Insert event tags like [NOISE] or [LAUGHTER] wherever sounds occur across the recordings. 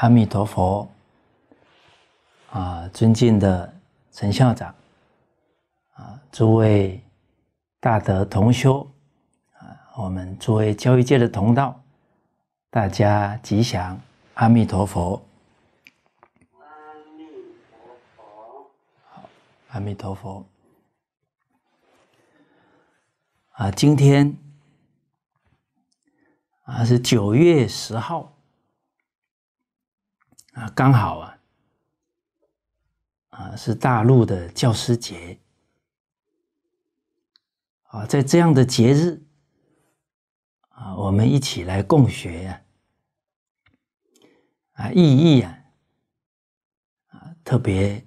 阿弥陀佛，啊，尊敬的陈校长，啊，诸位大德同修，啊，我们诸位教育界的同道，大家吉祥，阿弥陀佛。阿弥陀佛，好，阿弥陀佛。啊，今天啊是九月十号。啊，刚好啊，啊是大陆的教师节啊，在这样的节日啊，我们一起来共学呀，啊，意义啊，啊特别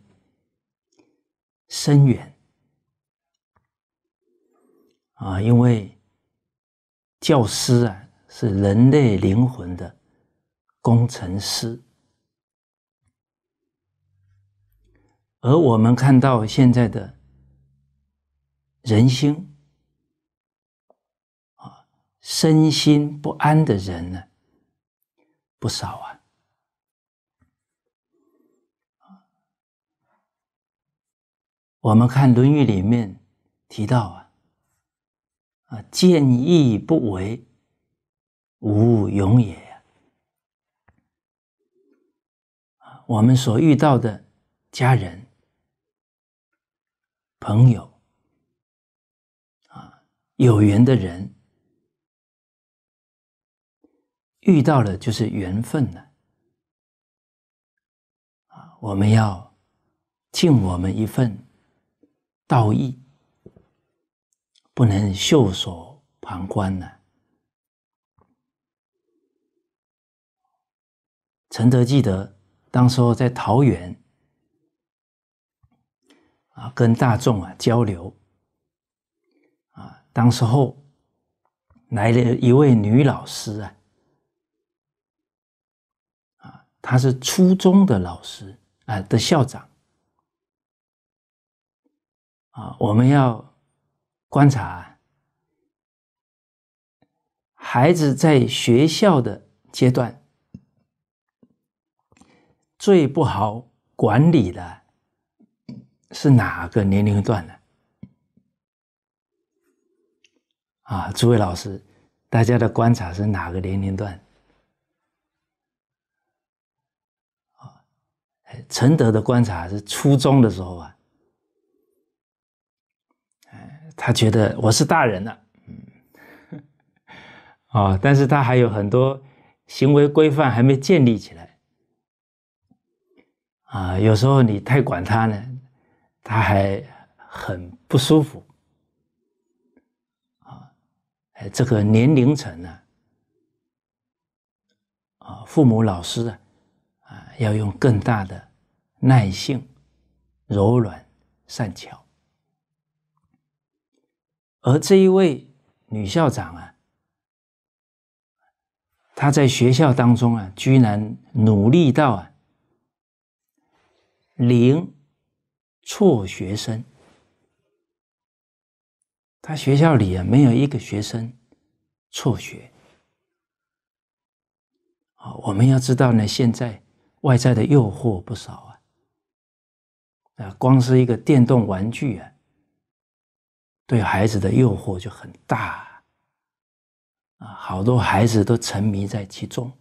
深远啊，因为教师啊是人类灵魂的工程师。而我们看到现在的人心啊，身心不安的人呢，不少啊。我们看《论语》里面提到啊，啊，见义不为，无勇也我们所遇到的家人。朋友，啊，有缘的人遇到了就是缘分了啊，我们要尽我们一份道义，不能袖手旁观呢。陈德记得，当时候在桃园。啊，跟大众啊交流，啊，当时候来了一位女老师啊，啊，她是初中的老师啊的校长，啊，我们要观察孩子在学校的阶段最不好管理的。是哪个年龄段的？啊，诸位老师，大家的观察是哪个年龄段？啊，陈德的观察是初中的时候啊，哎，他觉得我是大人了，嗯，[LAUGHS] 啊，但是他还有很多行为规范还没建立起来，啊，有时候你太管他呢。他还很不舒服，啊，哎，这个年龄层呢，啊，父母、老师啊，啊，要用更大的耐性、柔软、善巧。而这一位女校长啊，她在学校当中啊，居然努力到啊，零。辍学生，他学校里啊没有一个学生辍学。啊，我们要知道呢，现在外在的诱惑不少啊，啊，光是一个电动玩具啊，对孩子的诱惑就很大啊，好多孩子都沉迷在其中。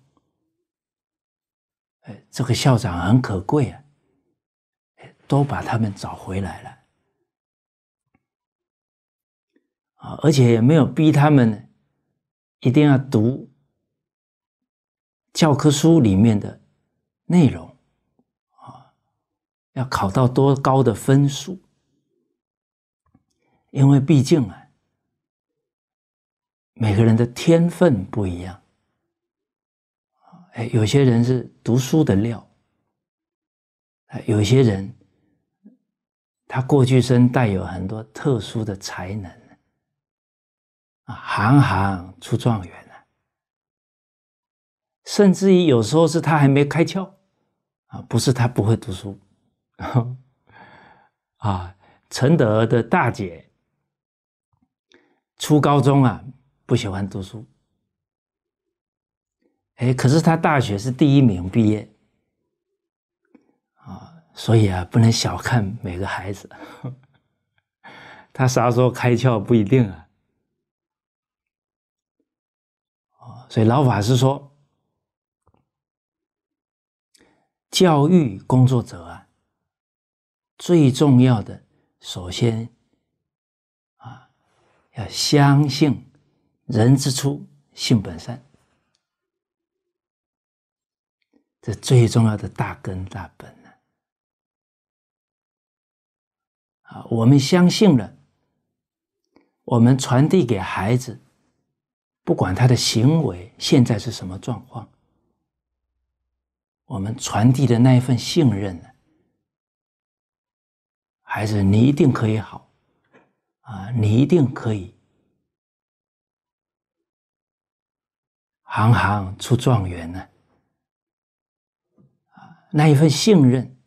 哎，这个校长很可贵啊。都把他们找回来了啊！而且也没有逼他们一定要读教科书里面的内容啊，要考到多高的分数？因为毕竟啊，每个人的天分不一样哎，有些人是读书的料，哎，有些人。他过去生带有很多特殊的才能，啊，行行出状元了。甚至于有时候是他还没开窍，啊，不是他不会读书，[LAUGHS] 啊，陈德的大姐，初高中啊不喜欢读书，哎，可是他大学是第一名毕业。所以啊，不能小看每个孩子，[LAUGHS] 他啥时候开窍不一定啊。所以老法师说，教育工作者啊，最重要的首先啊，要相信人之初性本善，这最重要的大根大本。啊，我们相信了。我们传递给孩子，不管他的行为现在是什么状况，我们传递的那一份信任呢？孩子，你一定可以好啊，你一定可以。行行出状元呢？啊，那一份信任。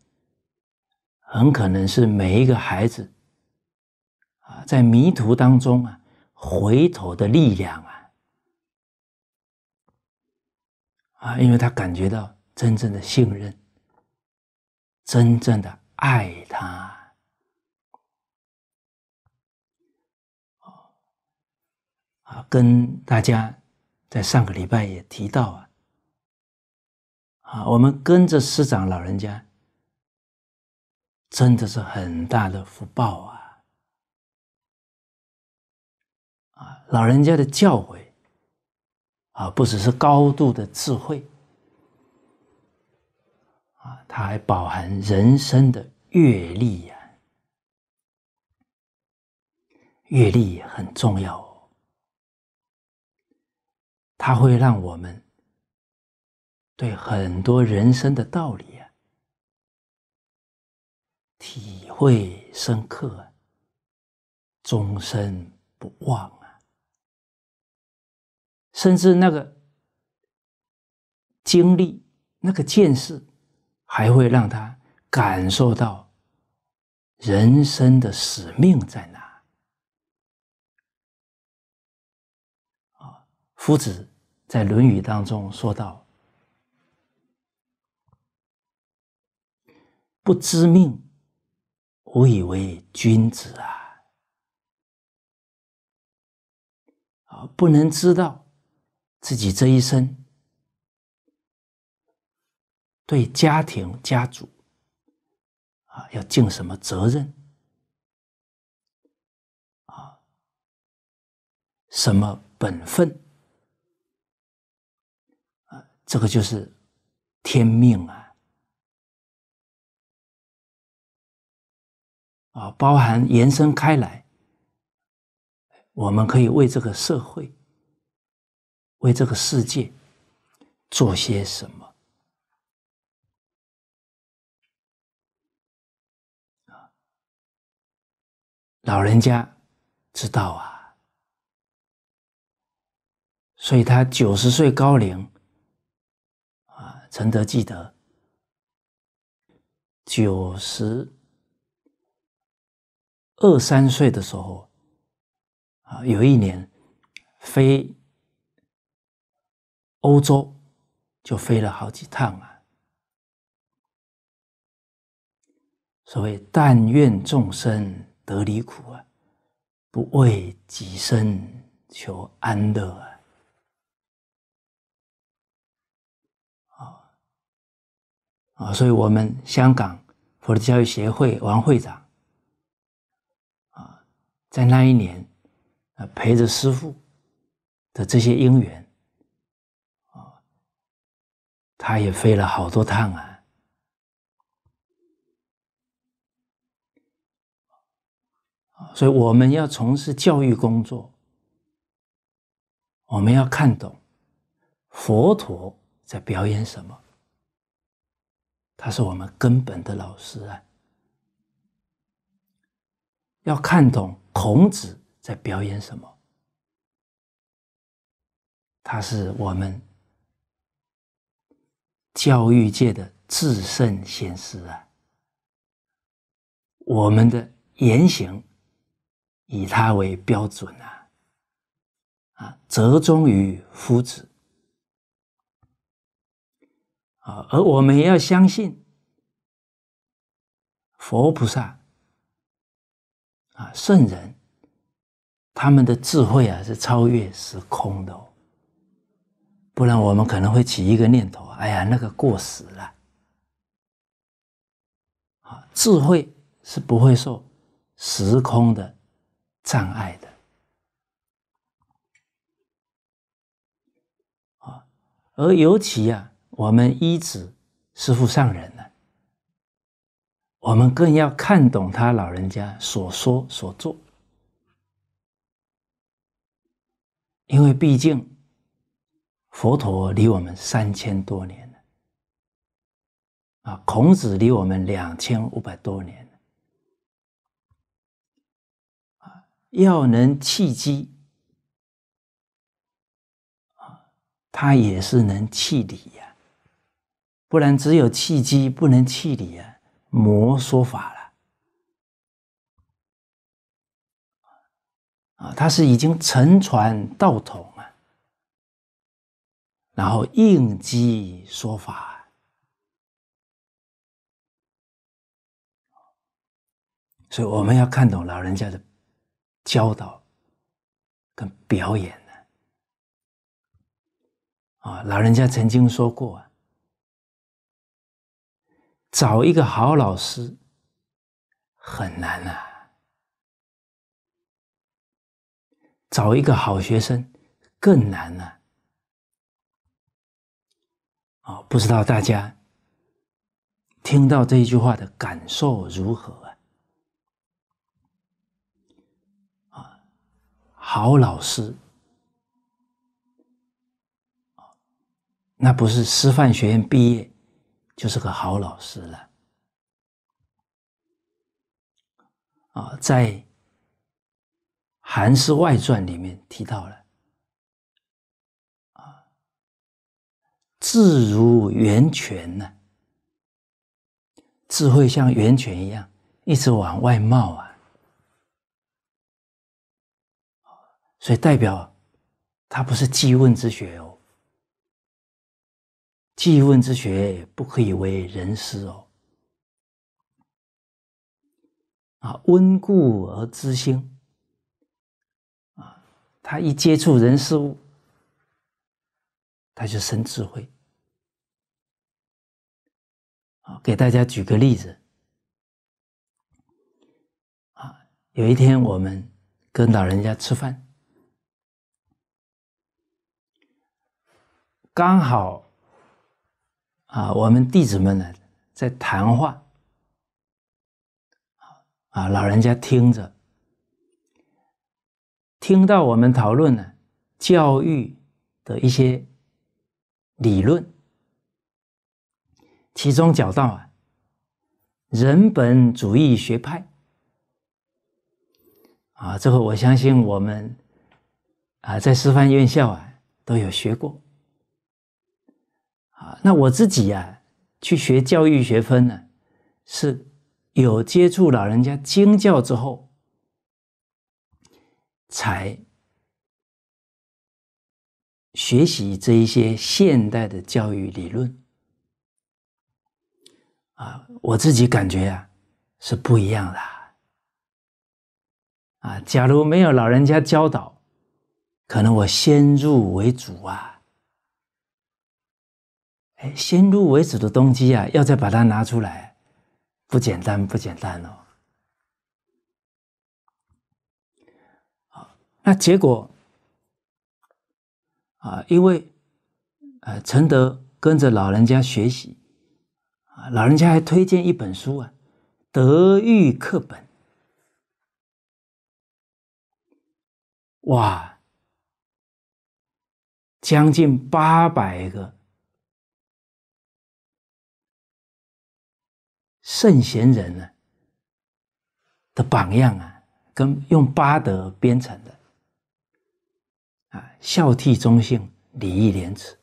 很可能是每一个孩子啊，在迷途当中啊，回头的力量啊啊，因为他感觉到真正的信任，真正的爱他啊跟大家在上个礼拜也提到啊啊，我们跟着师长老人家。真的是很大的福报啊！啊，老人家的教诲啊，不只是高度的智慧啊，他还饱含人生的阅历呀。阅历很重要哦，他会让我们对很多人生的道理。体会深刻，终身不忘啊！甚至那个经历、那个见识，还会让他感受到人生的使命在哪。啊，夫子在《论语》当中说到：“不知命。”误以为君子啊，啊不能知道自己这一生对家庭家族啊要尽什么责任啊，什么本分啊，这个就是天命啊。啊，包含延伸开来，我们可以为这个社会、为这个世界做些什么？老人家知道啊，所以他九十岁高龄啊，陈德记得九十。二三岁的时候，啊，有一年飞欧洲，就飞了好几趟啊。所谓“但愿众生得离苦啊，不为己身求安乐啊。”啊所以我们香港佛教教育协会王会长。在那一年，啊，陪着师傅的这些因缘，啊，他也飞了好多趟啊，所以我们要从事教育工作，我们要看懂佛陀在表演什么，他是我们根本的老师啊。要看懂孔子在表演什么，他是我们教育界的至圣先师啊，我们的言行以他为标准啊，啊，折衷于夫子啊，而我们也要相信佛菩萨。啊，圣人他们的智慧啊是超越时空的哦，不然我们可能会起一个念头，哎呀，那个过时了。啊，智慧是不会受时空的障碍的。啊，而尤其啊，我们一直师父上人呢。我们更要看懂他老人家所说所做，因为毕竟佛陀离我们三千多年了，啊，孔子离我们两千五百多年了，要能弃机，他也是能弃理呀，不然只有弃机，不能弃理啊。魔说法了，啊，他是已经沉船到头啊，然后应机说法，所以我们要看懂老人家的教导跟表演呢。啊，老人家曾经说过。找一个好老师很难呐，找一个好学生更难呐。啊，不知道大家听到这一句话的感受如何啊？啊，好老师那不是师范学院毕业。就是个好老师了啊，在《韩氏外传》里面提到了啊，智如源泉呢，智慧像源泉一样一直往外冒啊，所以代表他不是记问之学哦。记问之学不可以为人师哦，啊，温故而知新，啊，他一接触人事物，他就生智慧。啊，给大家举个例子，啊，有一天我们跟老人家吃饭，刚好。啊，我们弟子们呢在谈话，啊，老人家听着，听到我们讨论呢教育的一些理论，其中讲到啊人本主义学派，啊，这个我相信我们啊在师范院校啊都有学过。那我自己呀，去学教育学分呢，是有接触老人家经教之后，才学习这一些现代的教育理论。啊，我自己感觉啊，是不一样的。啊，假如没有老人家教导，可能我先入为主啊。先入为主的动机啊，要再把它拿出来，不简单，不简单哦。那结果啊，因为呃，陈德跟着老人家学习啊，老人家还推荐一本书啊，《德育课本》。哇，将近八百个。圣贤人呢的榜样啊，跟用八德编成的啊，孝悌忠信礼义廉耻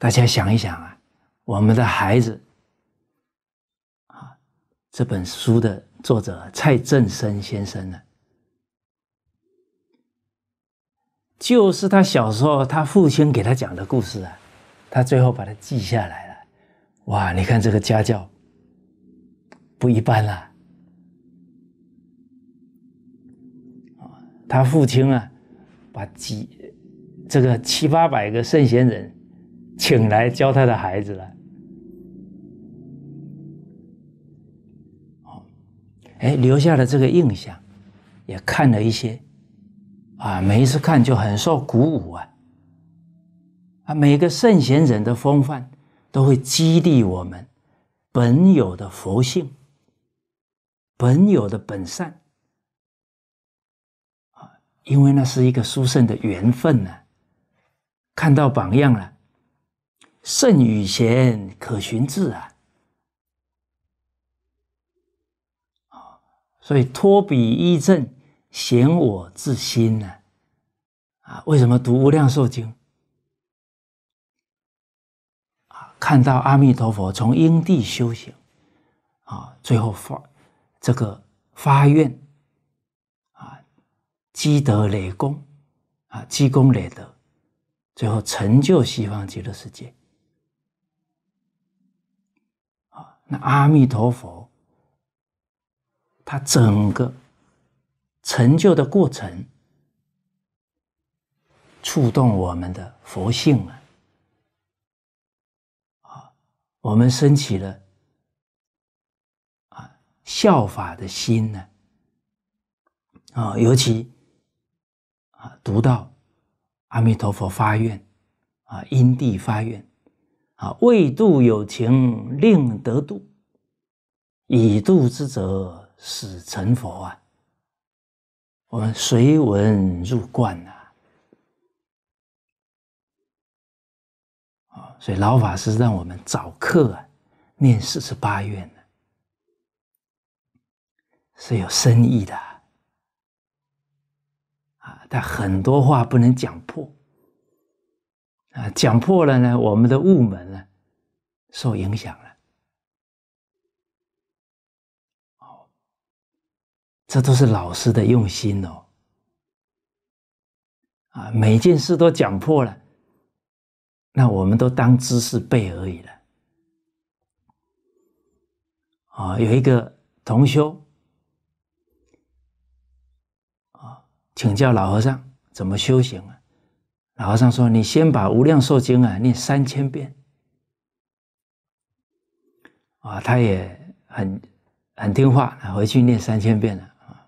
大家想一想啊，我们的孩子啊，这本书的作者蔡振生先生呢，就是他小时候他父亲给他讲的故事啊，他最后把它记下来。哇，你看这个家教不一般啦！啊，他父亲啊，把几这个七八百个圣贤人请来教他的孩子了。好，哎，留下了这个印象，也看了一些啊，每一次看就很受鼓舞啊！啊，每个圣贤人的风范。都会激励我们本有的佛性，本有的本善啊！因为那是一个殊胜的缘分呢，看到榜样了，圣与贤可循至啊！所以托彼依正显我自心呢啊！为什么读《无量寿经》？看到阿弥陀佛从因地修行，啊，最后发这个发愿，啊，积德累功，啊，积功累德，最后成就西方极乐世界。啊，那阿弥陀佛，他整个成就的过程，触动我们的佛性了。我们升起了啊效法的心呢，啊，尤其啊读到阿弥陀佛发愿啊，因地发愿啊，为度有情令得度，以度之者使成佛啊，我们随文入观呐。所以老法师让我们早课啊念四十八愿呢，是有深意的啊。但很多话不能讲破啊，讲破了呢，我们的雾门呢受影响了。哦，这都是老师的用心哦。啊，每件事都讲破了。那我们都当知识背而已了。啊，有一个同修啊，请教老和尚怎么修行啊？老和尚说：“你先把《无量寿经》啊念三千遍。”啊，他也很很听话，回去念三千遍了啊。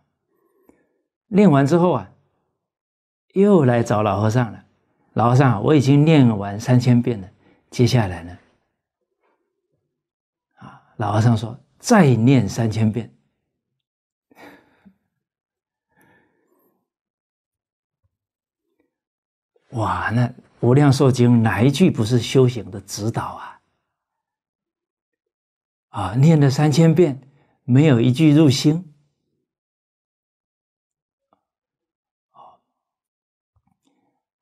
练完之后啊，又来找老和尚了。老和尚，我已经念完三千遍了，接下来呢？啊，老和尚说再念三千遍。[LAUGHS] 哇，那无量寿经哪一句不是修行的指导啊？啊，念了三千遍，没有一句入心。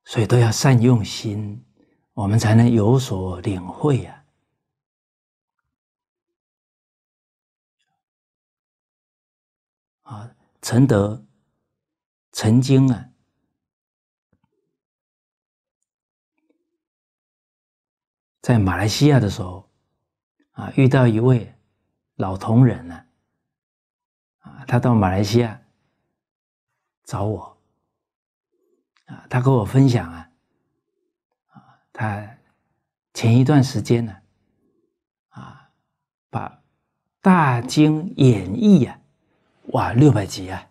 所以都要善用心，我们才能有所领会啊。啊，陈德曾经啊，在马来西亚的时候，啊，遇到一位老同仁了，啊，他到马来西亚找我。啊，他跟我分享啊，啊，他前一段时间呢，啊，把《大经演义》啊，哇，六百集啊，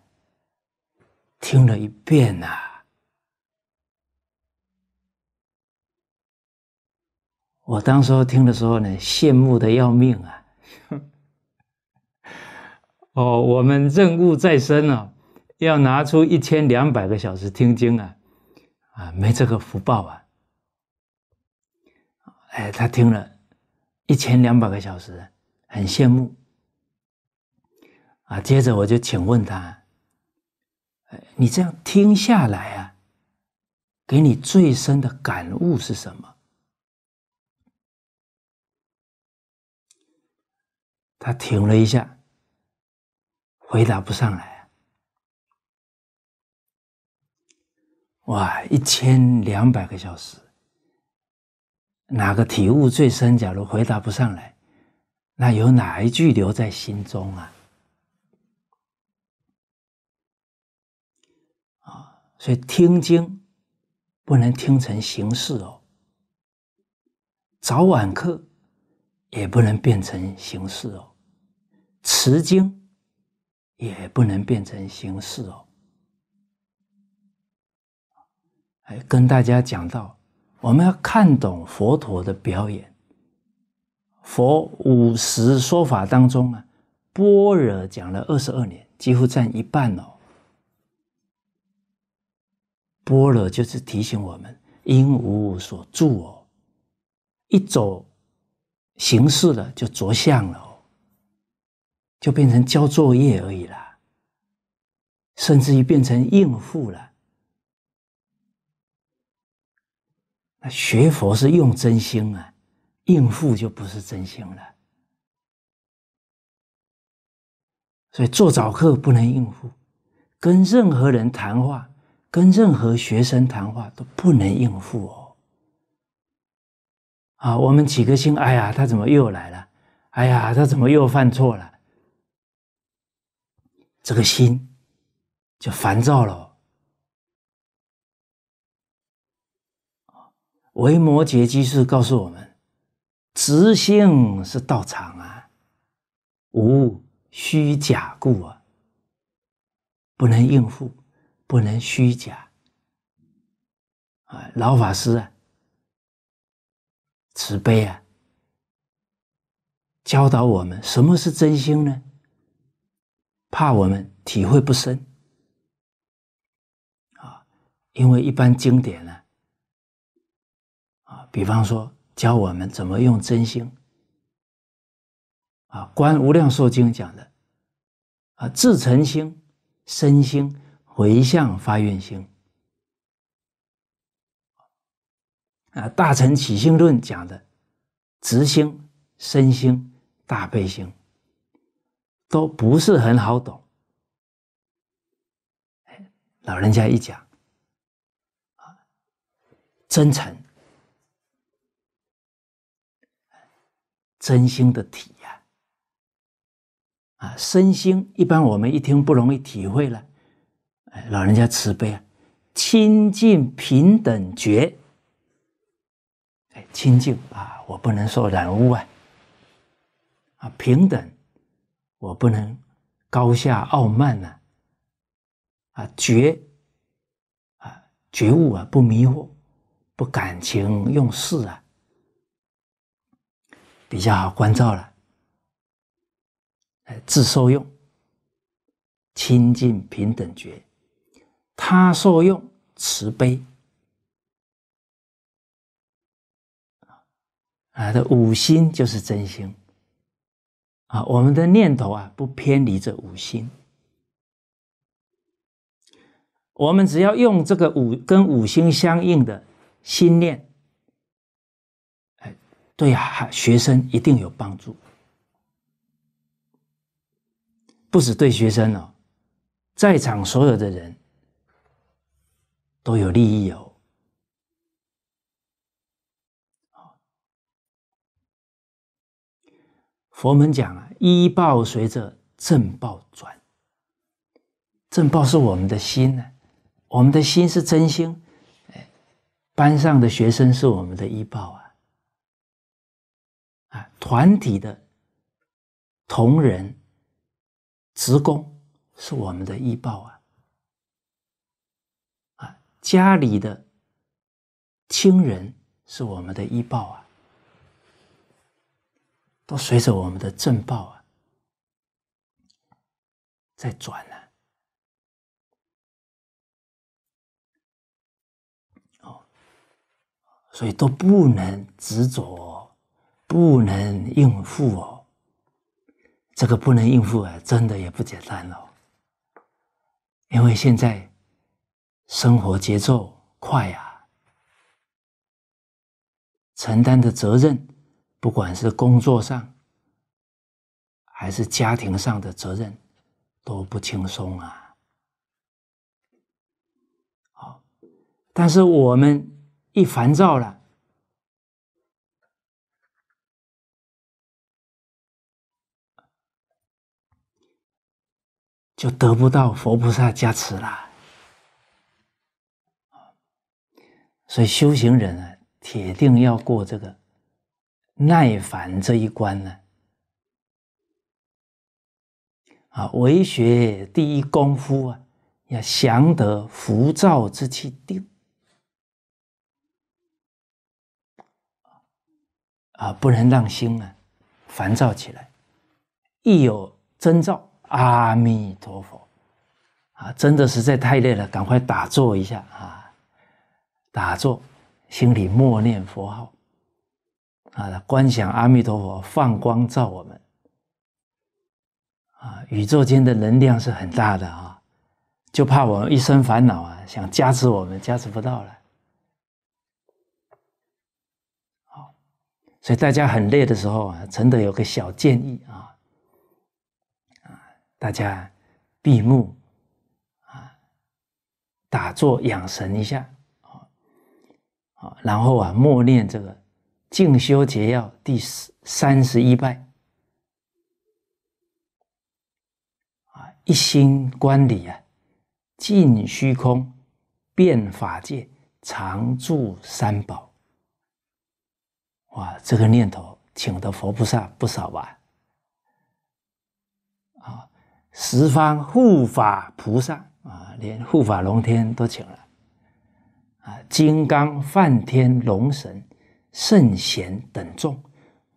听了一遍呐。我当时候听的时候呢，羡慕的要命啊！[LAUGHS] 哦，我们任务在身啊，要拿出一千两百个小时听经啊。啊，没这个福报啊！哎，他听了一千两百个小时，很羡慕。啊，接着我就请问他：你这样听下来啊，给你最深的感悟是什么？他停了一下，回答不上来。哇，一千两百个小时，哪个体悟最深？假如回答不上来，那有哪一句留在心中啊？啊，所以听经不能听成形式哦，早晚课也不能变成形式哦，持经也不能变成形式哦。哎，跟大家讲到，我们要看懂佛陀的表演。佛五十说法当中呢，般若讲了二十二年，几乎占一半哦。般若就是提醒我们，因无所住哦，一走形式了就着相了哦，就变成交作业而已啦，甚至于变成应付了。那学佛是用真心啊，应付就不是真心了。所以做早课不能应付，跟任何人谈话，跟任何学生谈话都不能应付哦。啊，我们起个心，哎呀，他怎么又来了？哎呀，他怎么又犯错了？这个心就烦躁了。维摩诘居士告诉我们：“直性是道场啊，无虚假故啊，不能应付，不能虚假啊。”老法师啊，慈悲啊，教导我们什么是真心呢？怕我们体会不深啊，因为一般经典呢。比方说，教我们怎么用真心。啊，《观无量寿经》讲的，啊，自诚心、身心回向发愿心。啊，《大乘起兴论》讲的，直心、身心大悲心，都不是很好懂。老人家一讲，啊，真诚。真心的体啊，啊，身心一般我们一听不容易体会了。哎，老人家慈悲啊，清净平等觉。哎，清净啊，我不能说染污啊，啊，平等，我不能高下傲慢呐、啊，觉啊，觉悟啊，不迷惑，不感情用事啊。比较好关照了，哎，自受用清净平等觉，他受用慈悲啊，这五心就是真心啊，我们的念头啊，不偏离这五心，我们只要用这个五跟五心相应的心念。对啊，学生一定有帮助，不止对学生哦，在场所有的人都有利益哦。佛门讲啊，医报随着正报转，正报是我们的心呢，我们的心是真心，哎，班上的学生是我们的医报啊。啊，团体的同仁、职工是我们的医报啊！啊，家里的亲人是我们的医报啊！都随着我们的正报啊，在转呢。哦，所以都不能执着。不能应付哦，这个不能应付啊，真的也不简单哦。因为现在生活节奏快啊，承担的责任，不管是工作上还是家庭上的责任，都不轻松啊。好，但是我们一烦躁了。就得不到佛菩萨加持了，所以修行人啊，铁定要过这个耐烦这一关呢。啊，为学第一功夫啊，要降得浮躁之气定，啊，不能让心啊烦躁起来，一有征兆。阿弥陀佛，啊，真的实在太累了，赶快打坐一下啊！打坐，心里默念佛号，啊，观想阿弥陀佛放光照我们，啊，宇宙间的能量是很大的啊，就怕我们一生烦恼啊，想加持我们加持不到了。好，所以大家很累的时候啊，真的有个小建议啊。大家闭目啊，打坐养神一下，啊，啊，然后啊，默念这个《静修捷要》第三十一拜，啊，一心观礼啊，尽虚空，遍法界，常住三宝。哇，这个念头请的佛菩萨不少吧？十方护法菩萨啊，连护法龙天都请了啊，金刚梵天、龙神、圣贤等众，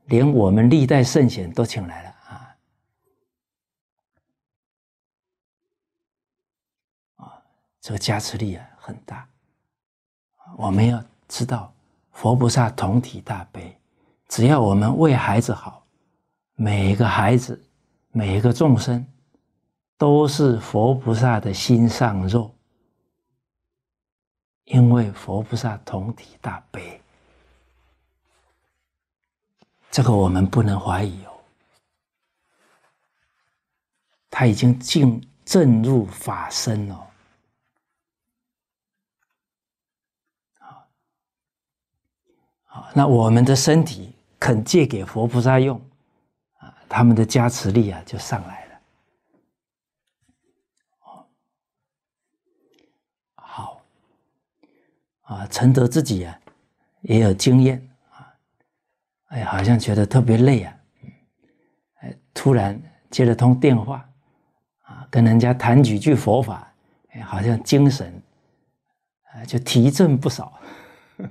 连我们历代圣贤都请来了啊！啊，这个加持力啊很大。我们要知道，佛菩萨同体大悲，只要我们为孩子好，每一个孩子，每一个众生。都是佛菩萨的心上肉，因为佛菩萨同体大悲，这个我们不能怀疑哦。他已经进证入法身了，好，好，那我们的身体肯借给佛菩萨用，啊，他们的加持力啊就上来。啊，承德自己呀，也有经验啊，哎，好像觉得特别累啊，哎，突然接了通电话，啊，跟人家谈几句佛法，哎，好像精神啊就提振不少。[LAUGHS]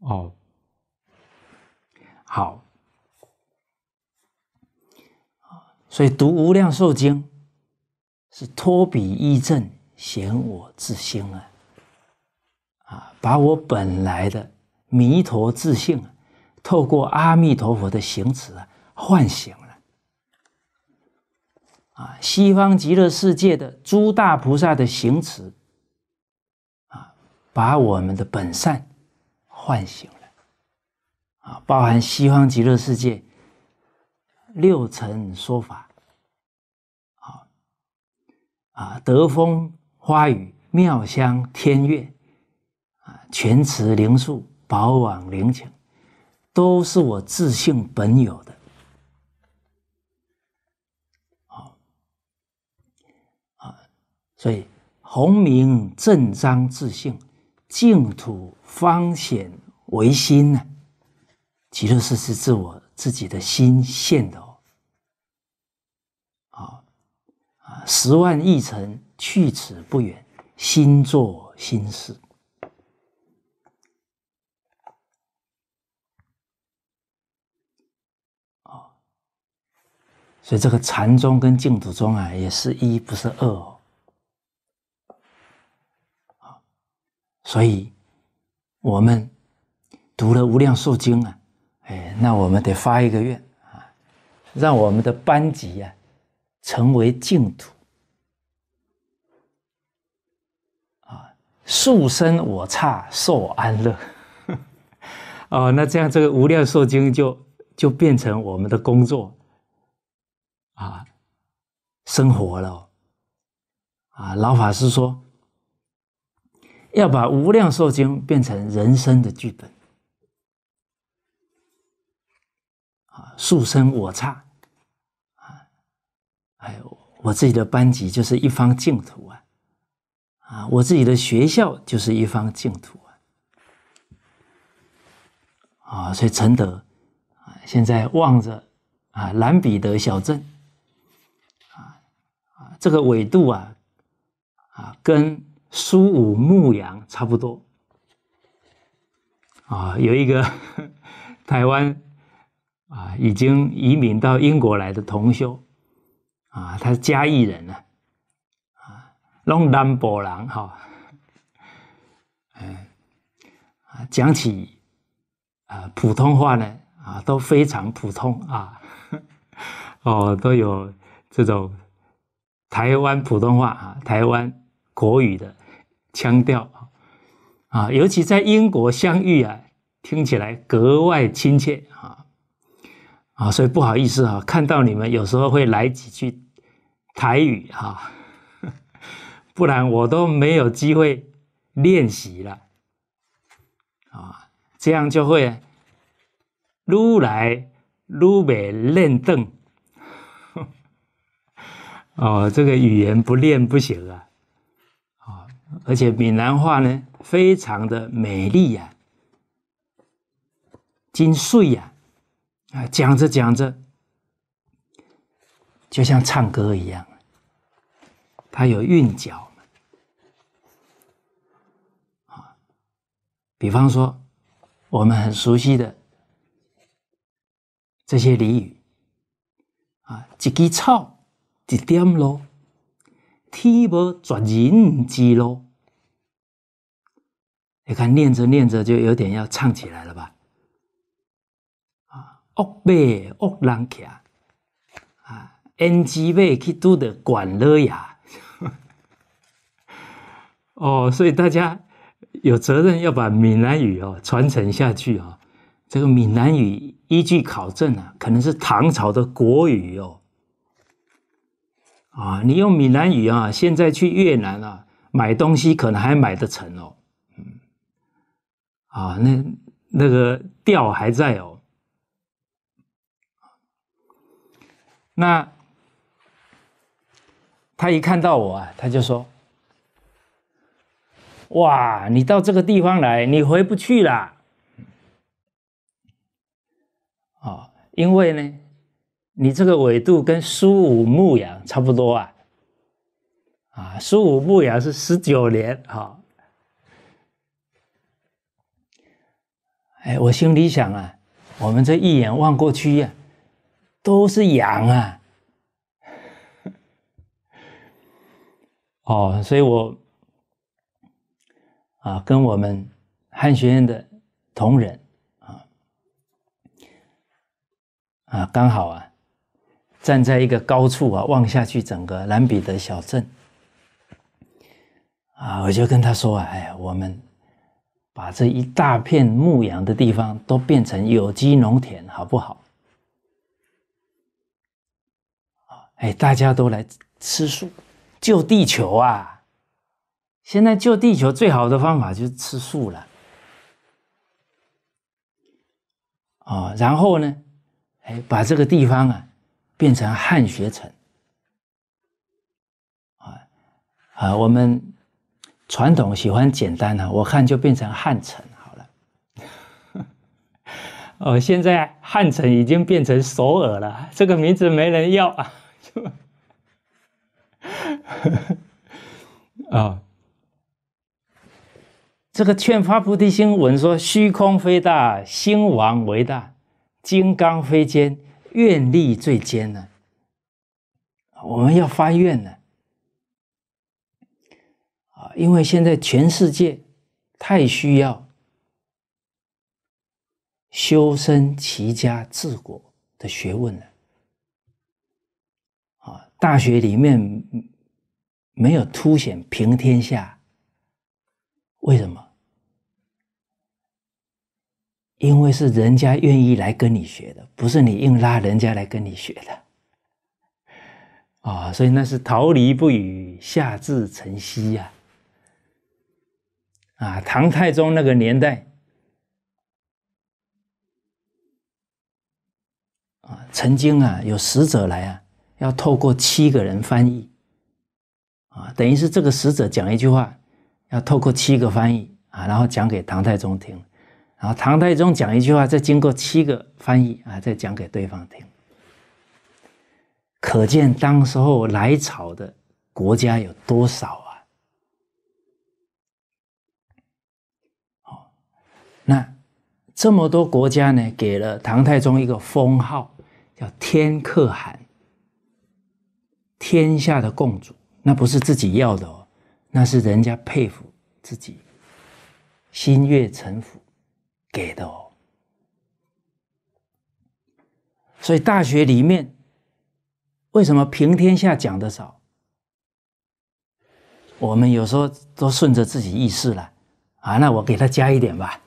哦，好，所以读《无量寿经》是托彼依正显我自心啊。把我本来的弥陀自信，透过阿弥陀佛的行持啊唤醒了，啊，西方极乐世界的诸大菩萨的行持，啊，把我们的本善唤醒了，啊，包含西方极乐世界六层说法，啊，啊，德风花雨妙香天乐。全慈灵树，宝网灵情，都是我自性本有的。好啊，所以红明正章自性，净土方显唯心呢。极乐世是自我自己的心现的哦。好啊，十万亿尘去此不远，心作心事。所以这个禅宗跟净土宗啊，也是一不是二哦。所以我们读了《无量寿经》啊，哎，那我们得发一个愿啊，让我们的班级呀成为净土。啊，树生我刹受安乐。[LAUGHS] 哦，那这样这个《无量寿经》就就变成我们的工作。啊，生活了。啊，老法师说要把《无量寿经》变成人生的剧本。啊，塑生我差。啊，哎呦，我自己的班级就是一方净土啊，啊，我自己的学校就是一方净土啊。啊，所以承德啊，现在望着啊兰彼得小镇。这个纬度啊，啊，跟苏武牧羊差不多。啊，有一个 [LAUGHS] 台湾啊，已经移民到英国来的同修，啊，他是嘉义人呢，啊，弄南波人哈，嗯，啊，讲起啊普通话呢，啊，都非常普通啊，[LAUGHS] 哦，都有这种。台湾普通话啊，台湾国语的腔调啊，啊，尤其在英国相遇啊，听起来格外亲切啊啊，所以不好意思啊，看到你们有时候会来几句台语哈，[LAUGHS] 不然我都没有机会练习了啊，这样就会如来如美认证。哦，这个语言不练不行啊！啊，而且闽南话呢，非常的美丽呀，精碎呀，啊，讲着讲着，就像唱歌一样，它有韵脚。啊，比方说，我们很熟悉的这些俚语，啊，几几草。一点咯，天无绝人之路。你看，念着念着就有点要唱起来了吧？啊，恶辈恶人客啊，恩知辈去读的管乐呀。[LAUGHS] 哦，所以大家有责任要把闽南语哦传承下去啊。这个闽南语，依据考证啊，可能是唐朝的国语哦。啊，你用闽南语啊，现在去越南啊，买东西可能还买得成哦，嗯，啊，那那个调还在哦，那他一看到我啊，他就说，哇，你到这个地方来，你回不去了，啊，因为呢。你这个纬度跟苏武牧羊差不多啊，啊，苏武牧羊是十九年，哈，哎，我心里想啊，我们这一眼望过去呀，都是羊啊，[LAUGHS] 哦，所以我，啊，跟我们汉学院的同仁，啊，啊，刚好啊。站在一个高处啊，望下去整个兰彼得小镇啊，我就跟他说：“啊，哎，我们把这一大片牧羊的地方都变成有机农田，好不好？哎，大家都来吃素，救地球啊！现在救地球最好的方法就是吃素了。哦，然后呢，哎，把这个地方啊。”变成汉学城，啊啊！我们传统喜欢简单啊，我看就变成汉城好了。[LAUGHS] 哦，现在汉城已经变成首尔了，这个名字没人要啊。啊，[LAUGHS] 这个劝发菩提心文说：“虚空非大，心王为大；金刚非坚。”愿力最坚呢，我们要发愿呢，啊，因为现在全世界太需要修身齐家治国的学问了，啊，大学里面没有凸显平天下，为什么？因为是人家愿意来跟你学的，不是你硬拉人家来跟你学的啊！所以那是桃李不语，下自成蹊呀！啊，唐太宗那个年代啊，曾经啊，有使者来啊，要透过七个人翻译啊，等于是这个使者讲一句话，要透过七个翻译啊，然后讲给唐太宗听。然后唐太宗讲一句话，再经过七个翻译啊，再讲给对方听。可见当时候来朝的国家有多少啊？好，那这么多国家呢，给了唐太宗一个封号，叫天可汗，天下的共主。那不是自己要的哦，那是人家佩服自己，心悦诚服。给的哦，所以大学里面为什么平天下讲的少？我们有时候都顺着自己意识了啊，那我给他加一点吧。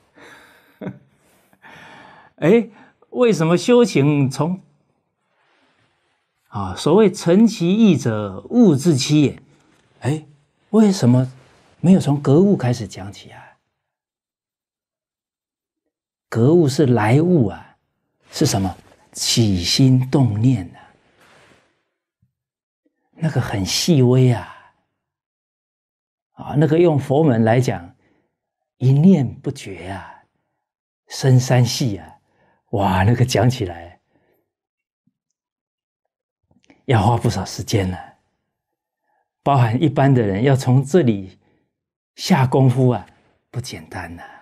哎，[LAUGHS] 为什么修行从啊所谓成其意者，物自其也？哎，为什么没有从格物开始讲起啊？格物是来物啊，是什么起心动念呢？那个很细微啊，啊，那个用佛门来讲，一念不绝啊，深山细啊，哇，那个讲起来要花不少时间呢。包含一般的人要从这里下功夫啊，不简单啊。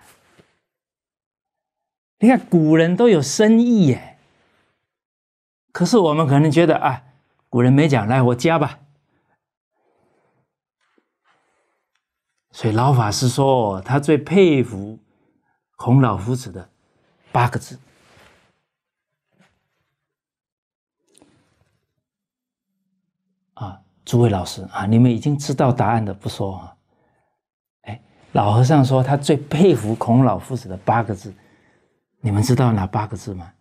你看古人都有深意耶，可是我们可能觉得啊，古人没讲，来我加吧。所以老法师说，他最佩服孔老夫子的八个字。啊，诸位老师啊，你们已经知道答案的不说啊。哎，老和尚说他最佩服孔老夫子的八个字。你们知道哪八个字吗？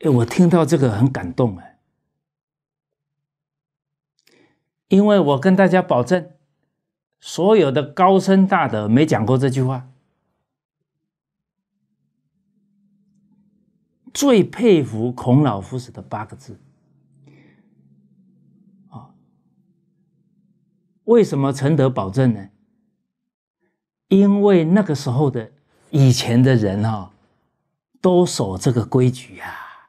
哎，我听到这个很感动哎，因为我跟大家保证，所有的高僧大德没讲过这句话，最佩服孔老夫子的八个字。啊，为什么陈德保证呢？因为那个时候的以前的人哈，都守这个规矩呀。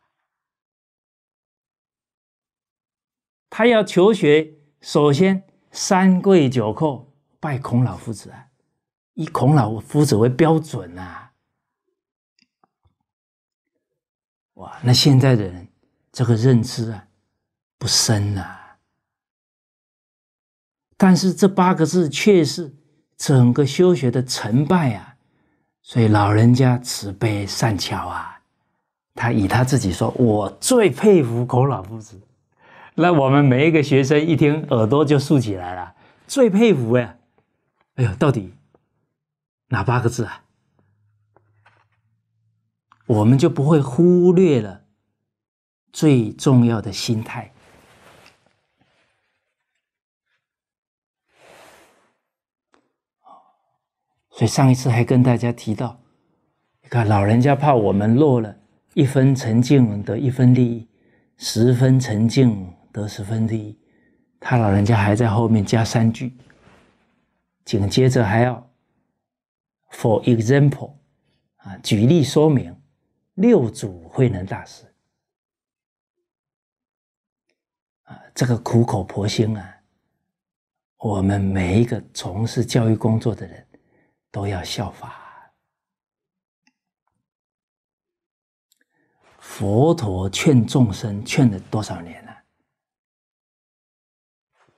他要求学，首先三跪九叩拜孔老夫子啊，以孔老夫子为标准呐。哇，那现在的人这个认知啊不深呐。但是这八个字却是。整个修学的成败啊，所以老人家慈悲善巧啊，他以他自己说，我最佩服孔老夫子。那我们每一个学生一听，耳朵就竖起来了，最佩服呀！哎呦，到底哪八个字啊？我们就不会忽略了最重要的心态。上一次还跟大家提到，你看老人家怕我们落了一分沉静得一分利益，十分沉静得十分利益，他老人家还在后面加三句，紧接着还要，for example 啊，举例说明六祖慧能大师啊，这个苦口婆心啊，我们每一个从事教育工作的人。都要效法佛陀劝众生，劝了多少年了？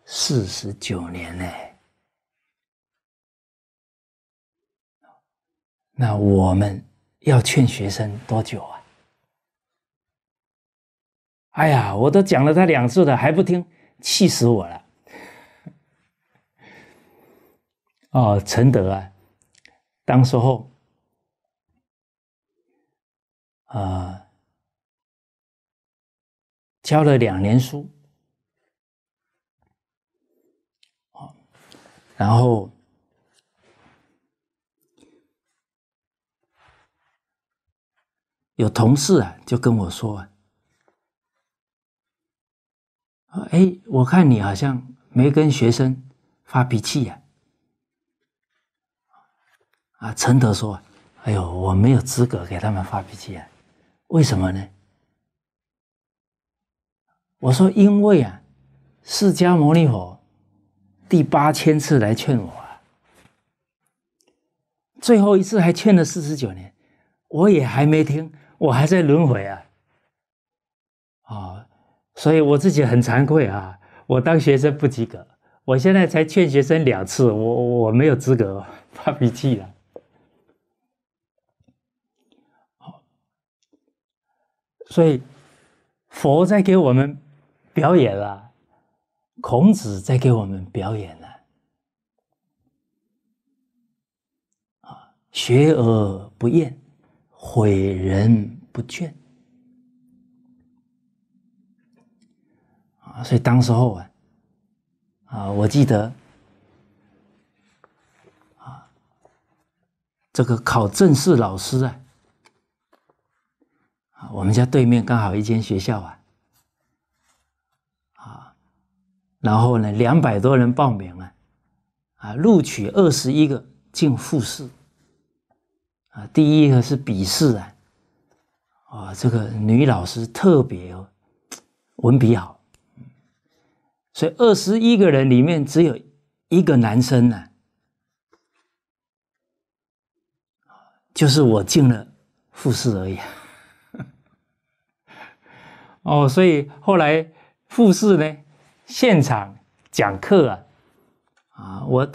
四十九年呢。那我们要劝学生多久啊？哎呀，我都讲了他两次了，还不听，气死我了！哦，承德啊！当时候，啊，教了两年书，好，然后有同事啊就跟我说：“啊，哎，我看你好像没跟学生发脾气呀。”啊，陈德说：“哎呦，我没有资格给他们发脾气啊！为什么呢？我说，因为啊，释迦牟尼佛第八千次来劝我啊，最后一次还劝了四十九年，我也还没听，我还在轮回啊！啊，所以我自己很惭愧啊，我当学生不及格，我现在才劝学生两次，我我没有资格发脾气了。”所以，佛在给我们表演了，孔子在给我们表演了，啊，学而不厌，诲人不倦，啊，所以当时候啊，啊，我记得，啊，这个考正式老师啊。我们家对面刚好一间学校啊，啊，然后呢，两百多人报名了，啊，录取二十一个进复试，啊，第一个是笔试啊，啊，这个女老师特别哦，文笔好，所以二十一个人里面只有一个男生呢，就是我进了复试而已。哦，所以后来复试呢，现场讲课啊，啊，我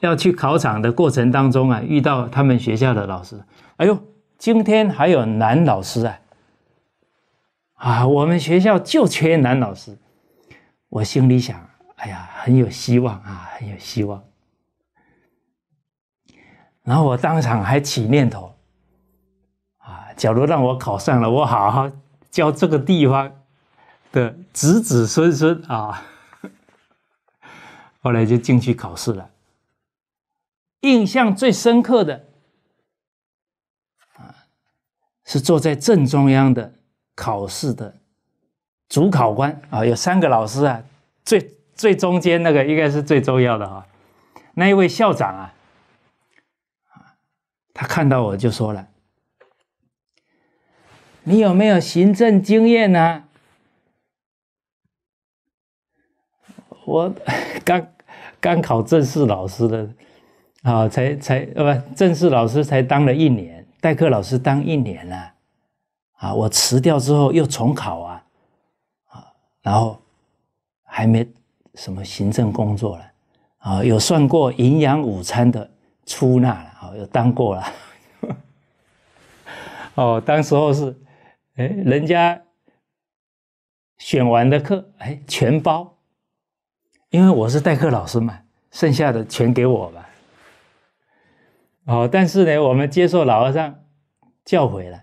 要去考场的过程当中啊，遇到他们学校的老师，哎呦，今天还有男老师啊，啊，我们学校就缺男老师，我心里想，哎呀，很有希望啊，很有希望。然后我当场还起念头，啊，假如让我考上了，我好好。教这个地方的子子孙孙啊，[LAUGHS] 后来就进去考试了。印象最深刻的啊，是坐在正中央的考试的主考官啊，有三个老师啊，最最中间那个应该是最重要的哈，那一位校长啊，他看到我就说了。你有没有行政经验呢？我 [LAUGHS] 刚刚考正式老师的啊，才才不正式老师才当了一年，代课老师当一年了啊。我辞掉之后又重考啊啊，然后还没什么行政工作了啊。有算过营养午餐的出纳了啊，有当过了。[LAUGHS] 哦，当时候是。哎，人家选完的课，哎，全包，因为我是代课老师嘛，剩下的全给我吧。好，但是呢，我们接受老和尚教诲了，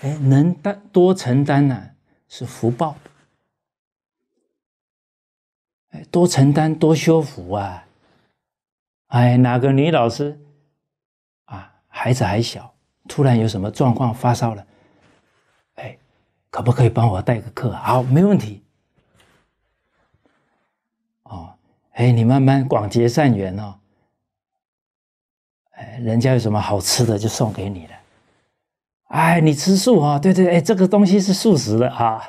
哎，能担多承担呢，是福报，哎，多承担多修福啊。哎，哪个女老师啊，孩子还小，突然有什么状况，发烧了。可不可以帮我带个客？好，没问题。哦，哎，你慢慢广结善缘哦。哎，人家有什么好吃的就送给你了。哎，你吃素啊？对对，哎，这个东西是素食的啊。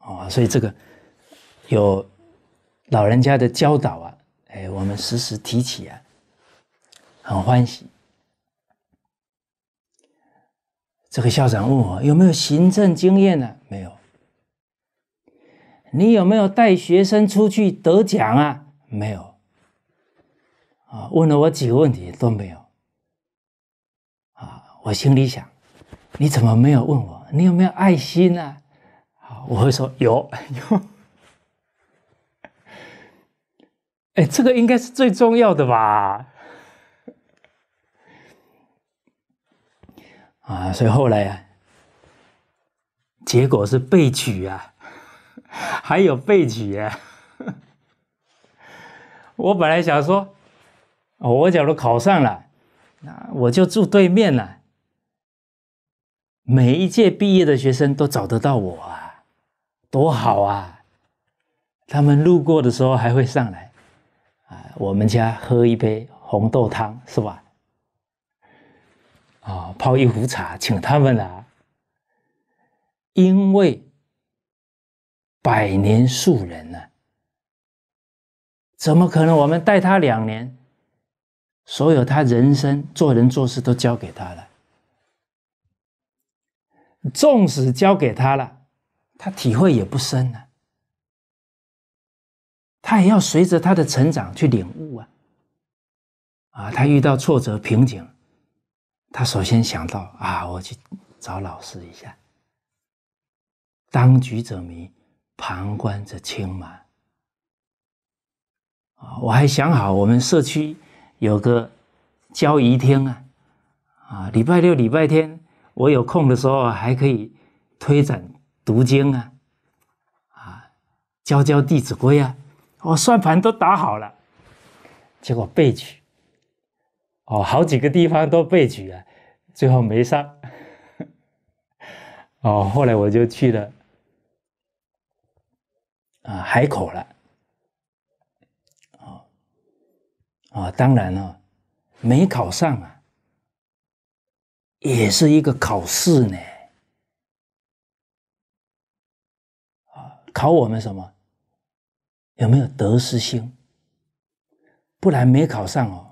哦，所以这个有老人家的教导啊，哎，我们时时提起啊，很欢喜。这个校长问我有没有行政经验呢？没有。你有没有带学生出去得奖啊？没有。啊，问了我几个问题都没有。啊，我心里想，你怎么没有问我你有没有爱心呢？啊，我会说有有。[LAUGHS] 哎，这个应该是最重要的吧。啊，所以后来呀，结果是被举啊，[LAUGHS] 还有被举啊。[LAUGHS] 我本来想说，我假如考上了，那我就住对面了。每一届毕业的学生都找得到我啊，多好啊！他们路过的时候还会上来啊，我们家喝一杯红豆汤，是吧？啊，泡一壶茶，请他们啊。因为百年树人呢，怎么可能？我们带他两年，所有他人生、做人、做事都交给他了。纵使交给他了，他体会也不深呢。他也要随着他的成长去领悟啊。啊，他遇到挫折瓶颈。他首先想到啊，我去找老师一下。当局者迷，旁观者清嘛。啊，我还想好我们社区有个教仪厅啊，啊，礼拜六礼拜天我有空的时候还可以推展读经啊，啊，教教弟子规啊，我算盘都打好了，结果被拒。哦，好几个地方都被举了，最后没上。[LAUGHS] 哦，后来我就去了啊海口了。哦，啊，当然了，没考上啊，也是一个考试呢。考我们什么？有没有得失心？不然没考上哦。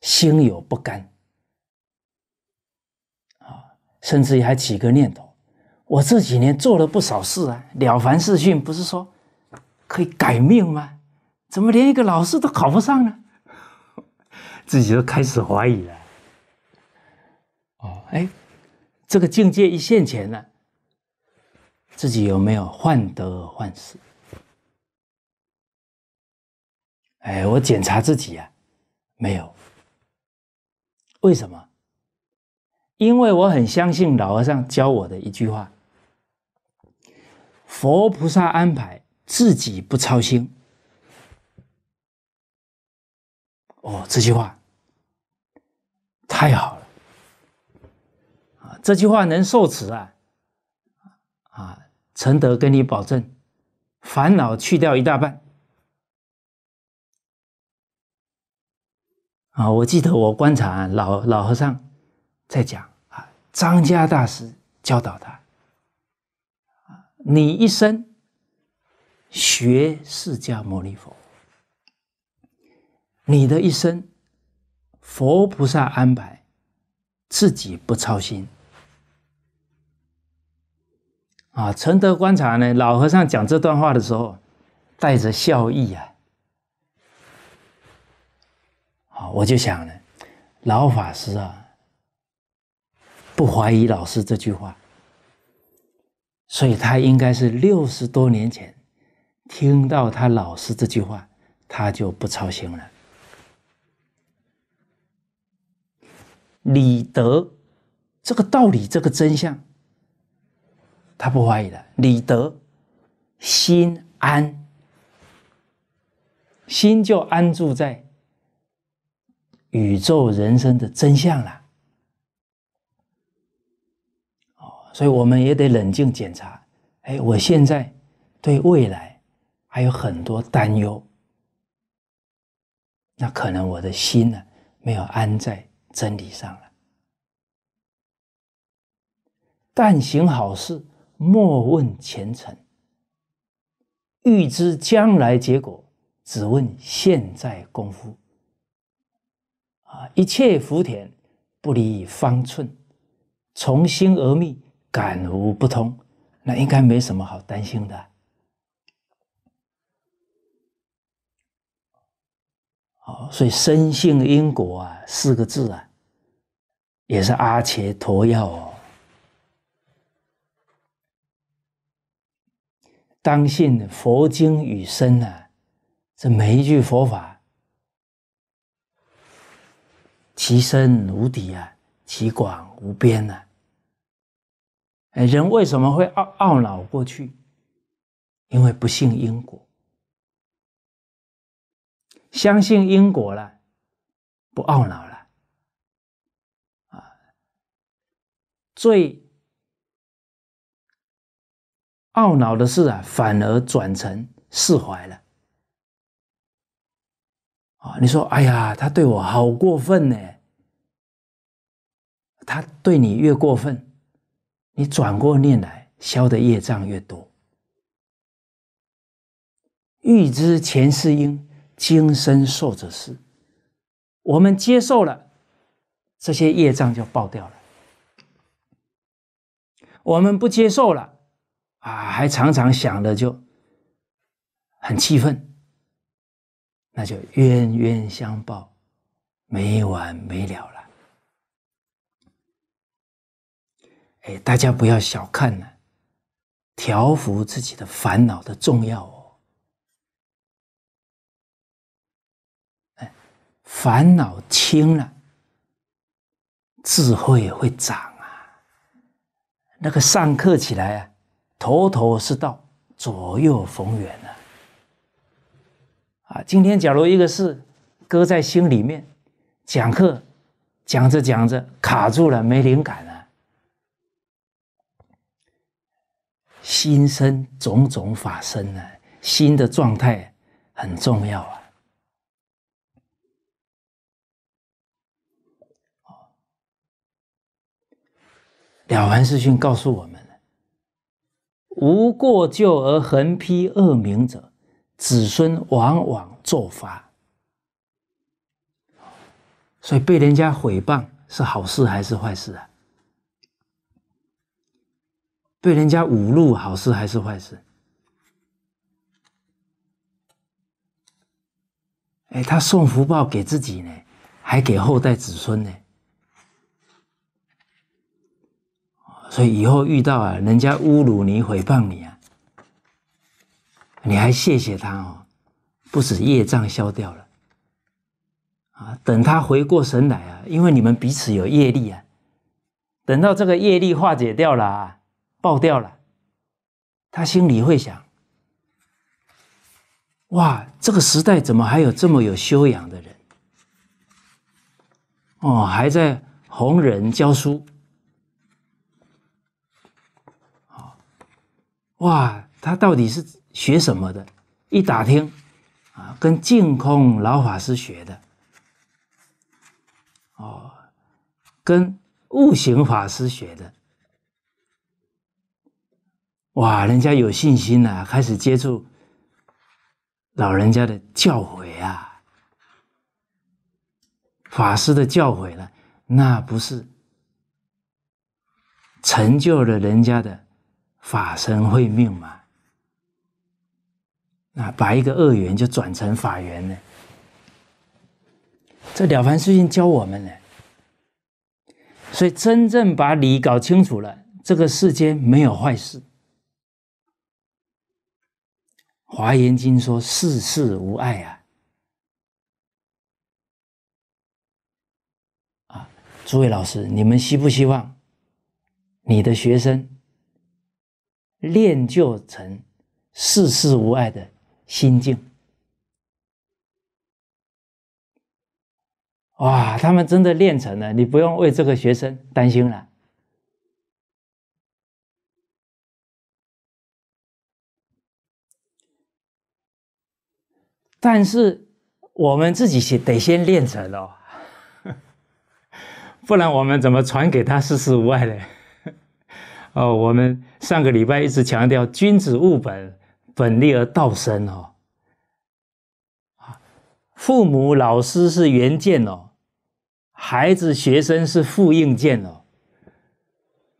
心有不甘啊，甚至还起个念头：我这几年做了不少事啊，《了凡四训》不是说可以改命吗？怎么连一个老师都考不上呢？[LAUGHS] 自己都开始怀疑了。哦，哎，这个境界一线前呢，自己有没有患得患失？哎，我检查自己呀，没有。为什么？因为我很相信老和尚教我的一句话：“佛菩萨安排，自己不操心。”哦，这句话太好了这句话能受持啊！啊，承德跟你保证，烦恼去掉一大半。啊，我记得我观察老老和尚，在讲啊，张家大师教导他你一生学释迦牟尼佛，你的一生佛菩萨安排，自己不操心啊。承德观察呢，老和尚讲这段话的时候，带着笑意啊。啊，我就想了，老法师啊，不怀疑老师这句话，所以他应该是六十多年前听到他老师这句话，他就不操心了。理德这个道理，这个真相，他不怀疑的。理德心安，心就安住在。宇宙人生的真相了，哦，所以我们也得冷静检查。哎，我现在对未来还有很多担忧，那可能我的心呢没有安在真理上了。但行好事，莫问前程。预知将来结果，只问现在功夫。啊，一切福田不离方寸，从心而觅，感无不通。那应该没什么好担心的。好，所以生性因果啊，四个字啊，也是阿切陀药哦。当信佛经与身呐，这每一句佛法。其深无底啊，其广无边呐！哎，人为什么会懊懊恼过去？因为不信因果，相信因果了，不懊恼了。啊，最懊恼的事啊，反而转成释怀了。啊，你说，哎呀，他对我好过分呢。他对你越过分，你转过念来，消的业障越多。欲知前世因，今生受者是。我们接受了，这些业障就爆掉了。我们不接受了，啊，还常常想的就很气愤。那就冤冤相报，没完没了了。哎，大家不要小看了调伏自己的烦恼的重要哦。哎，烦恼轻了，智慧会长啊。那个上课起来啊，头头是道，左右逢源啊。啊，今天假如一个事搁在心里面，讲课讲着讲着卡住了，没灵感了。心生种种法生啊，心的状态很重要啊。了凡四训告诉我们无过咎而横批恶名者。子孙往往做法，所以被人家毁谤是好事还是坏事啊？被人家侮辱，好事还是坏事？哎，他送福报给自己呢，还给后代子孙呢。所以以后遇到啊，人家侮辱你、毁谤你啊。你还谢谢他哦，不止业障消掉了啊，等他回过神来啊，因为你们彼此有业力啊，等到这个业力化解掉了啊，爆掉了，他心里会想：哇，这个时代怎么还有这么有修养的人？哦，还在弘人教书。好，哇，他到底是？学什么的？一打听，啊，跟净空老法师学的，哦，跟悟行法师学的，哇，人家有信心了，开始接触老人家的教诲啊，法师的教诲了，那不是成就了人家的法身慧命吗？那把一个恶缘就转成法缘了。这了凡四训教我们了，所以真正把理搞清楚了，这个世间没有坏事。华严经说“世事无碍”啊！啊，诸位老师，你们希不希望你的学生练就成世事无碍的？心境，哇！他们真的练成了，你不用为这个学生担心了。但是我们自己先得先练成哦，[LAUGHS] 不然我们怎么传给他世事无碍呢？哦，我们上个礼拜一直强调君子务本。本立而道生哦，啊，父母老师是原件哦，孩子学生是复印件哦，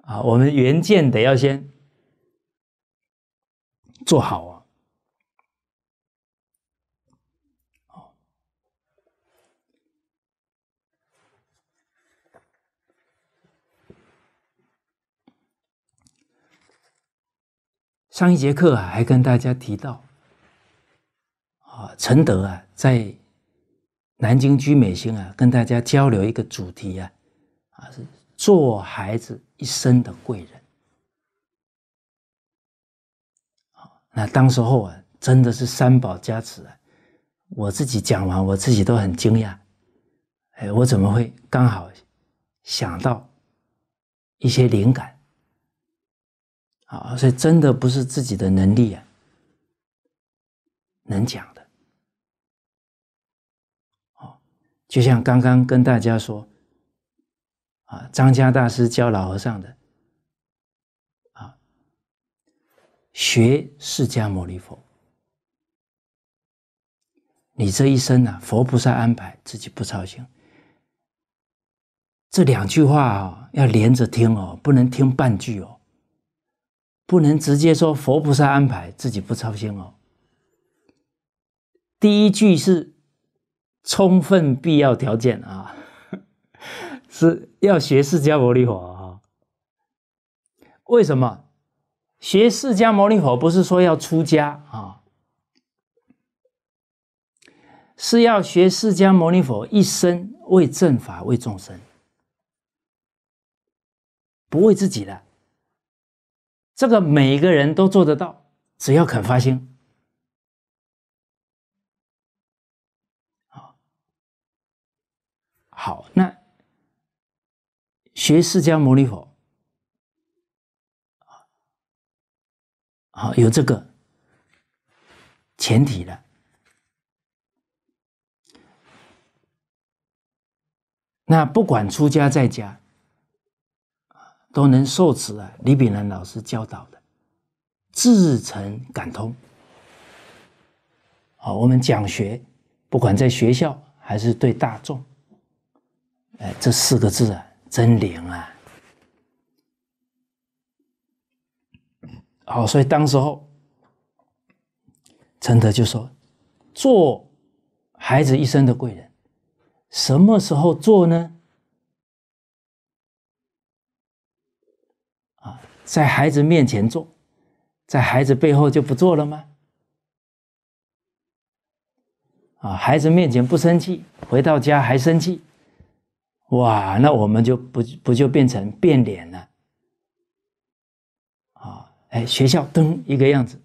啊，我们原件得要先做好啊。上一节课啊，还跟大家提到啊，陈德啊，在南京居美星啊，跟大家交流一个主题啊，啊是做孩子一生的贵人。那当时候啊，真的是三宝加持啊，我自己讲完，我自己都很惊讶，哎，我怎么会刚好想到一些灵感？啊，所以真的不是自己的能力啊，能讲的。哦，就像刚刚跟大家说，啊，张家大师教老和尚的，啊，学释迦牟尼佛，你这一生啊，佛菩萨安排，自己不操心。这两句话啊，要连着听哦，不能听半句哦。不能直接说佛菩萨安排自己不操心哦。第一句是充分必要条件啊，[LAUGHS] 是要学释迦牟尼佛啊。为什么学释迦牟尼佛？不是说要出家啊，是要学释迦牟尼佛一生为正法为众生，不为自己的。这个每一个人都做得到，只要肯发心。好，好，那学释迦牟尼佛，好，有这个前提的。那不管出家在家。都能受持啊！李炳南老师教导的“至诚感通”，好，我们讲学，不管在学校还是对大众，哎，这四个字啊，真灵啊！好，所以当时候，陈德就说：“做孩子一生的贵人，什么时候做呢？”在孩子面前做，在孩子背后就不做了吗？啊，孩子面前不生气，回到家还生气，哇，那我们就不不就变成变脸了？啊，哎，学校灯一个样子，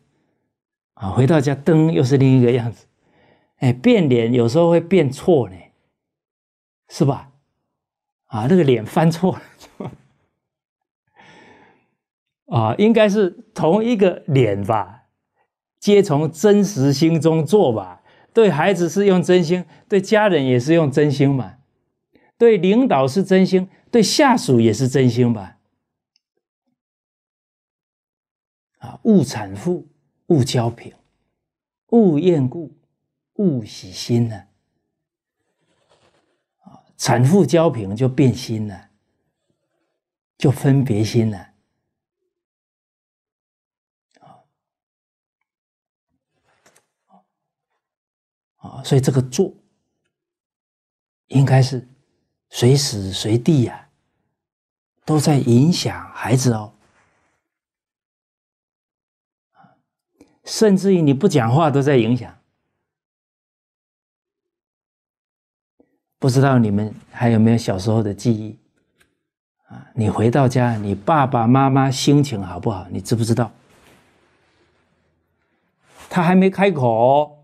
啊，回到家灯又是另一个样子，哎，变脸有时候会变错呢，是吧？啊，那个脸翻错了。啊，应该是同一个脸吧？皆从真实心中做吧。对孩子是用真心，对家人也是用真心嘛。对领导是真心，对下属也是真心吧。啊，勿产妇，勿交贫，勿厌故，勿喜新呢。啊，产妇交贫就变心了，就分别心了。啊，所以这个做，应该是随时随地呀，都在影响孩子哦。甚至于你不讲话都在影响。不知道你们还有没有小时候的记忆？啊，你回到家，你爸爸妈妈心情好不好？你知不知道？他还没开口。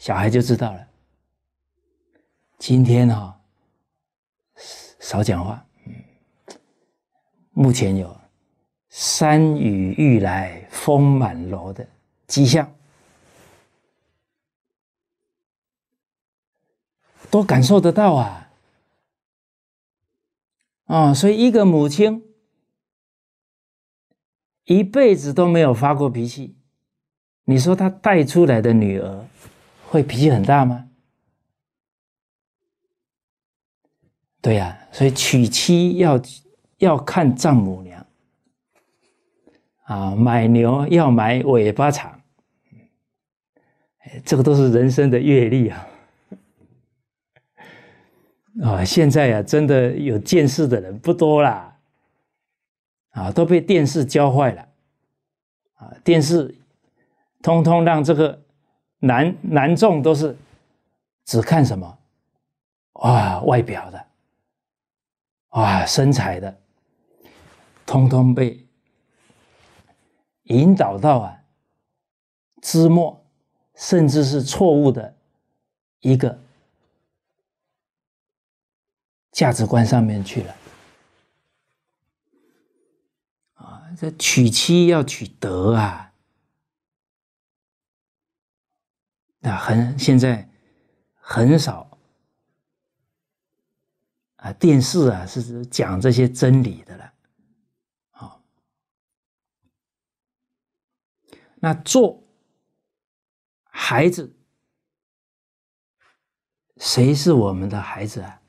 小孩就知道了。今天哈少讲话，目前有“山雨欲来风满楼”的迹象，都感受得到啊！啊，所以一个母亲一辈子都没有发过脾气，你说她带出来的女儿？会脾气很大吗？对呀，所以娶妻要要看丈母娘啊，买牛要买尾巴长，这个都是人生的阅历啊。啊，现在呀，真的有见识的人不多啦，啊，都被电视教坏了，啊，电视通通让这个。男男众都是只看什么啊外表的啊身材的，通通被引导到啊知末，甚至是错误的一个价值观上面去了啊！这娶妻要娶德啊！那很现在很少啊，电视啊是讲这些真理的了，哦，那做孩子，谁是我们的孩子啊？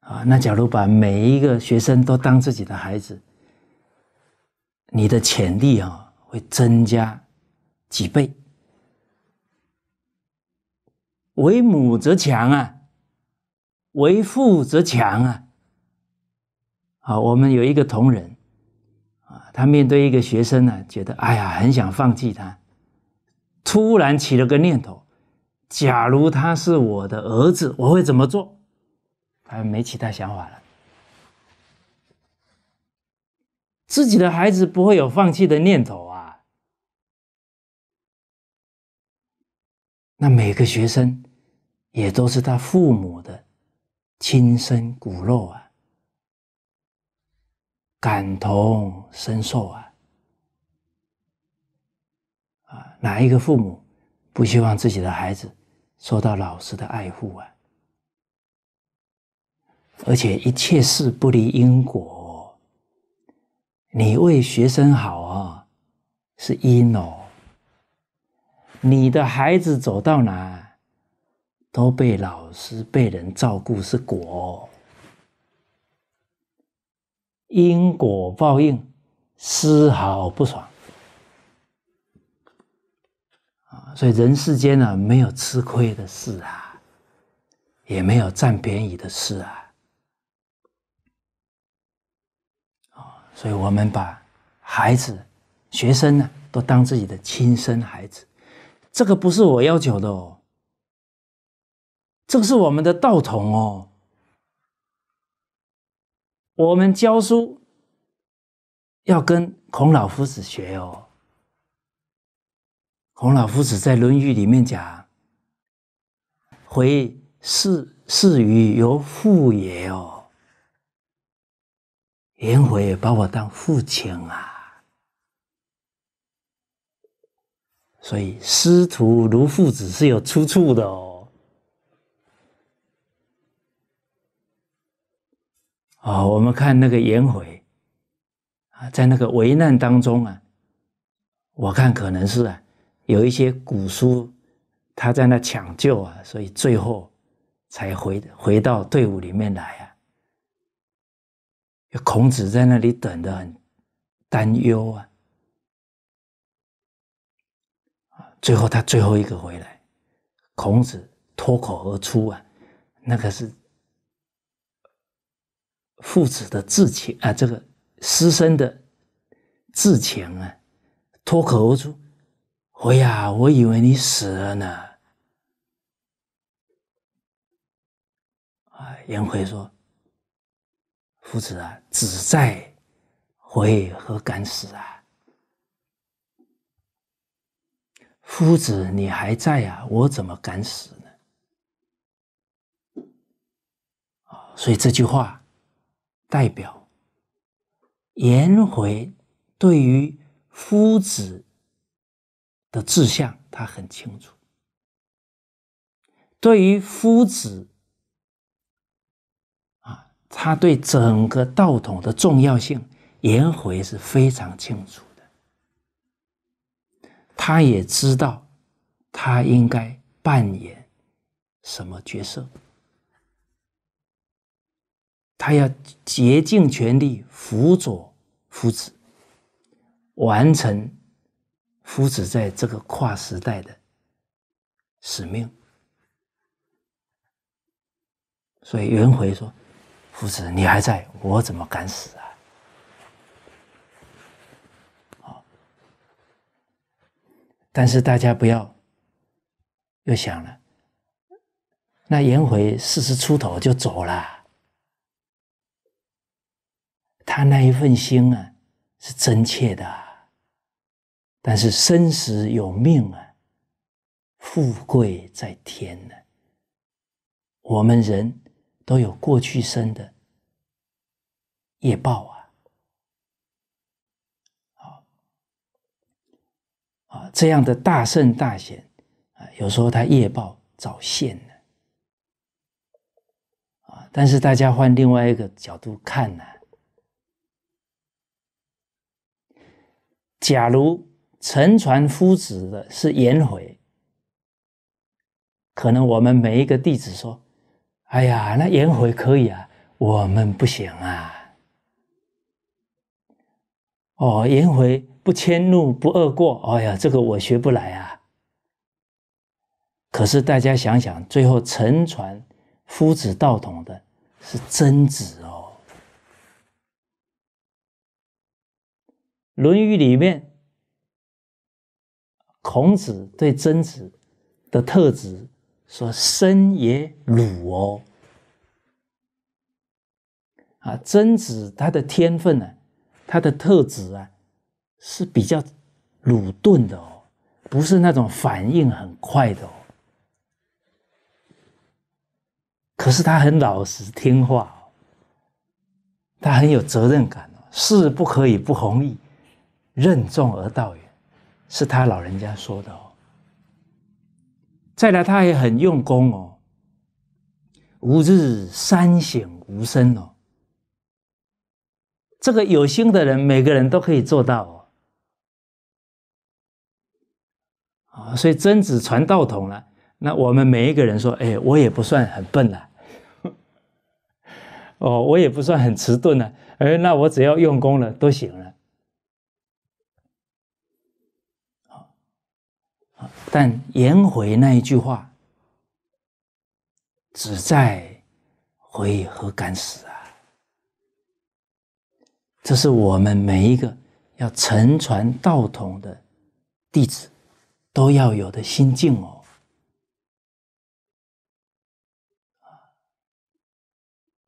啊，那假如把每一个学生都当自己的孩子。你的潜力啊，会增加几倍。为母则强啊，为父则强啊。啊，我们有一个同仁，啊，他面对一个学生呢，觉得哎呀，很想放弃他。突然起了个念头，假如他是我的儿子，我会怎么做？他没其他想法了。自己的孩子不会有放弃的念头啊！那每个学生也都是他父母的亲生骨肉啊，感同身受啊！啊，哪一个父母不希望自己的孩子受到老师的爱护啊？而且一切事不离因果。你为学生好啊，是因哦。你的孩子走到哪，都被老师被人照顾是果。因果报应，丝毫不爽啊！所以人世间呢，没有吃亏的事啊，也没有占便宜的事啊。所以，我们把孩子、学生呢，都当自己的亲生孩子。这个不是我要求的哦，这个是我们的道统哦。我们教书要跟孔老夫子学哦。孔老夫子在《论语》里面讲：“回事事于由父也哦。”颜回把我当父亲啊，所以师徒如父子是有出处的哦。哦，我们看那个颜回啊，在那个危难当中啊，我看可能是啊，有一些古书他在那抢救啊，所以最后才回回到队伍里面来。孔子在那里等的很担忧啊最后他最后一个回来，孔子脱口而出啊，那个是父子的至情啊，这个师生的至情啊，脱口而出。回呀，我以为你死了呢。啊，颜回说。夫子啊，子在，回何敢死啊？夫子你还在啊，我怎么敢死呢？所以这句话代表颜回对于夫子的志向，他很清楚，对于夫子。他对整个道统的重要性，颜回是非常清楚的。他也知道，他应该扮演什么角色。他要竭尽全力辅佐夫子，完成夫子在这个跨时代的使命。所以，颜回说。夫子，你还在我怎么敢死啊？好，但是大家不要又想了，那颜回四十出头就走了，他那一份心啊是真切的，但是生死有命啊，富贵在天呢，我们人。都有过去生的业报啊，啊，这样的大圣大贤啊，有时候他业报早现了啊。但是大家换另外一个角度看呢，假如沉船夫子的是颜回，可能我们每一个弟子说。哎呀，那颜回可以啊，我们不行啊。哦，颜回不迁怒不贰过，哎呀，这个我学不来啊。可是大家想想，最后成传夫子道统的是曾子哦，《论语》里面孔子对曾子的特质。说生也鲁哦，啊，曾子他的天分呢，他的特质啊，是比较鲁钝的哦，不是那种反应很快的哦。可是他很老实听话哦，他很有责任感哦，事不可以不弘毅，任重而道远，是他老人家说的。哦。再来，他也很用功哦，吾日三省吾身哦。这个有心的人，每个人都可以做到哦。啊，所以曾子传道统了，那我们每一个人说，哎，我也不算很笨了，[LAUGHS] 哦，我也不算很迟钝了，而那我只要用功了，都行了。但颜回那一句话，“只在回和敢死啊？”这是我们每一个要乘船道统的弟子都要有的心境哦。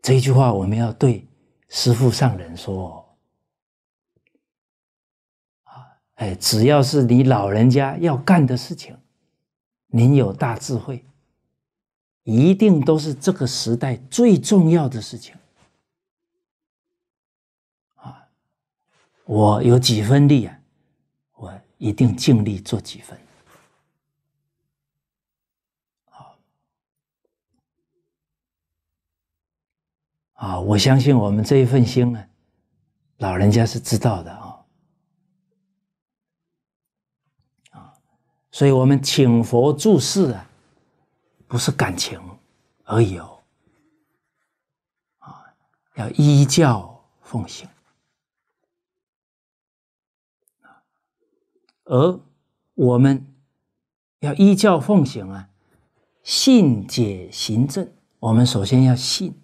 这一句话，我们要对师父上人说。哎，只要是你老人家要干的事情，您有大智慧，一定都是这个时代最重要的事情。啊，我有几分力啊，我一定尽力做几分。好，啊，我相信我们这一份心呢，老人家是知道的。所以，我们请佛助世啊，不是感情而已哦，啊，要依教奉行而我们要依教奉行啊，信解行证，我们首先要信，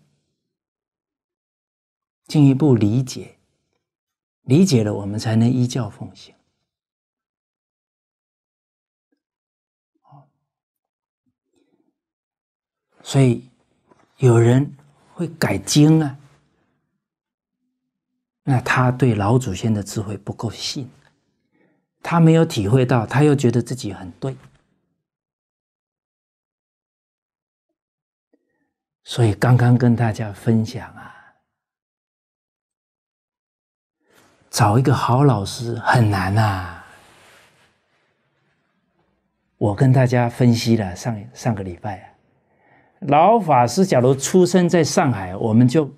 进一步理解，理解了，我们才能依教奉行。所以有人会改经啊，那他对老祖先的智慧不够信，他没有体会到，他又觉得自己很对。所以刚刚跟大家分享啊，找一个好老师很难呐。我跟大家分析了上上个礼拜。老法师，假如出生在上海，我们就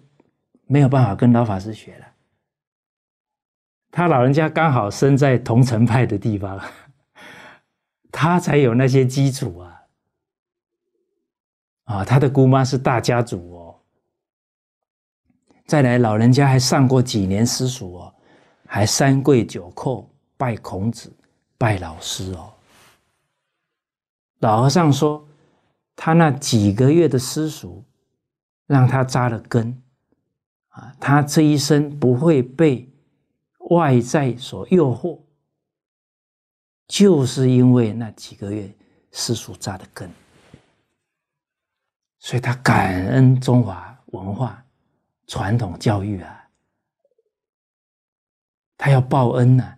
没有办法跟老法师学了。他老人家刚好生在桐城派的地方，[LAUGHS] 他才有那些基础啊！啊，他的姑妈是大家族哦。再来，老人家还上过几年私塾哦，还三跪九叩拜孔子、拜老师哦。老和尚说。他那几个月的私塾，让他扎了根，啊，他这一生不会被外在所诱惑，就是因为那几个月私塾扎的根，所以他感恩中华文化、传统教育啊，他要报恩呢，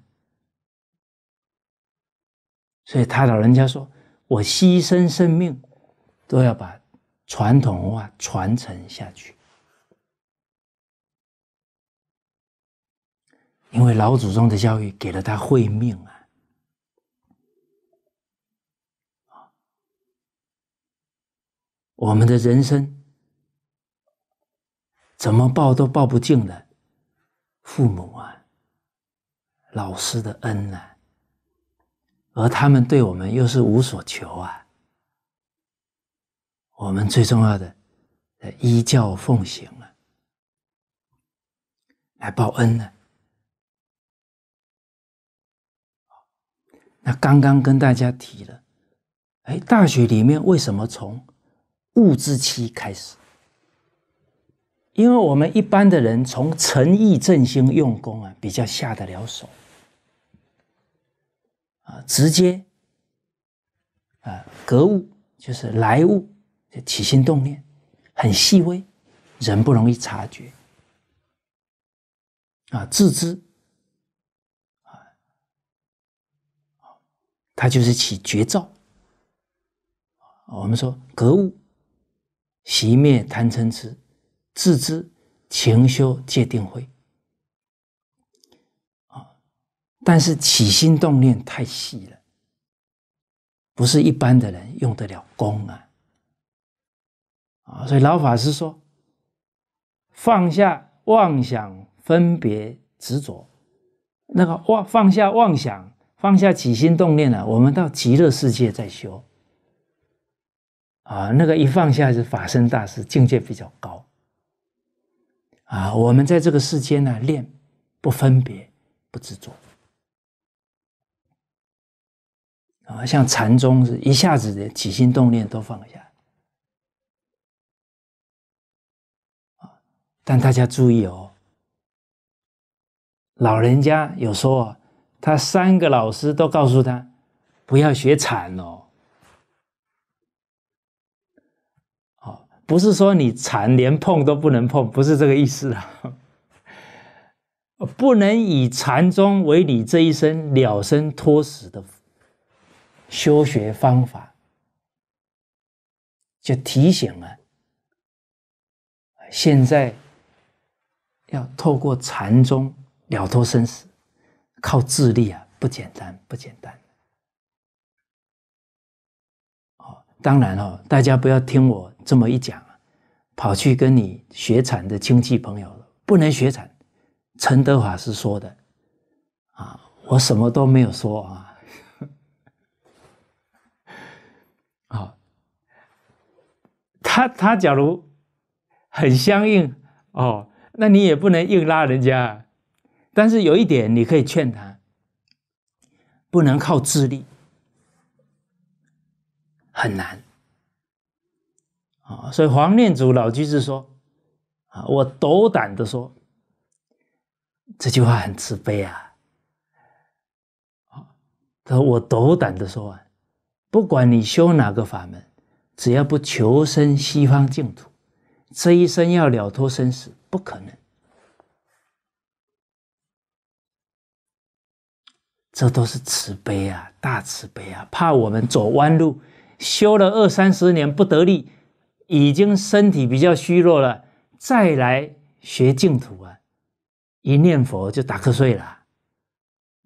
所以他老人家说我牺牲生命。都要把传统文化传承下去，因为老祖宗的教育给了他会命啊！我们的人生怎么报都报不尽的父母啊、老师的恩啊，而他们对我们又是无所求啊。我们最重要的，呃，依教奉行啊，来报恩了。那刚刚跟大家提了，哎，大学里面为什么从物质期开始？因为我们一般的人从诚意振兴用功啊，比较下得了手啊，直接啊，格物就是来物。起心动念很细微，人不容易察觉。啊，自知啊，他就是起绝招。我们说格物、习灭贪嗔痴，自知勤修戒定慧。啊，但是起心动念太细了，不是一般的人用得了功啊。啊，所以老法师说，放下妄想、分别、执着，那个妄放下妄想，放下起心动念了，我们到极乐世界再修。啊，那个一放下是法身大师境界比较高。啊，我们在这个世间呢，练不分别、不执着。啊，像禅宗是一下子的起心动念都放下。但大家注意哦，老人家有说，他三个老师都告诉他，不要学禅哦。不是说你禅连碰都不能碰，不是这个意思啊！[LAUGHS] 不能以禅宗为你这一生了生脱死的修学方法，就提醒啊，现在。要透过禅宗了脱生死，靠智力啊，不简单，不简单。哦，当然哦，大家不要听我这么一讲跑去跟你学禅的亲戚朋友了，不能学禅。陈德华是说的啊，我什么都没有说啊。好，[LAUGHS] 他他假如很相应哦。那你也不能硬拉人家，但是有一点，你可以劝他，不能靠智力，很难啊。所以黄念祖老居士说：“啊，我斗胆的说，这句话很慈悲啊。”啊，他说：“我斗胆的说，啊，不管你修哪个法门，只要不求生西方净土，这一生要了脱生死。”不可能，这都是慈悲啊，大慈悲啊！怕我们走弯路，修了二三十年不得力，已经身体比较虚弱了，再来学净土啊，一念佛就打瞌睡了。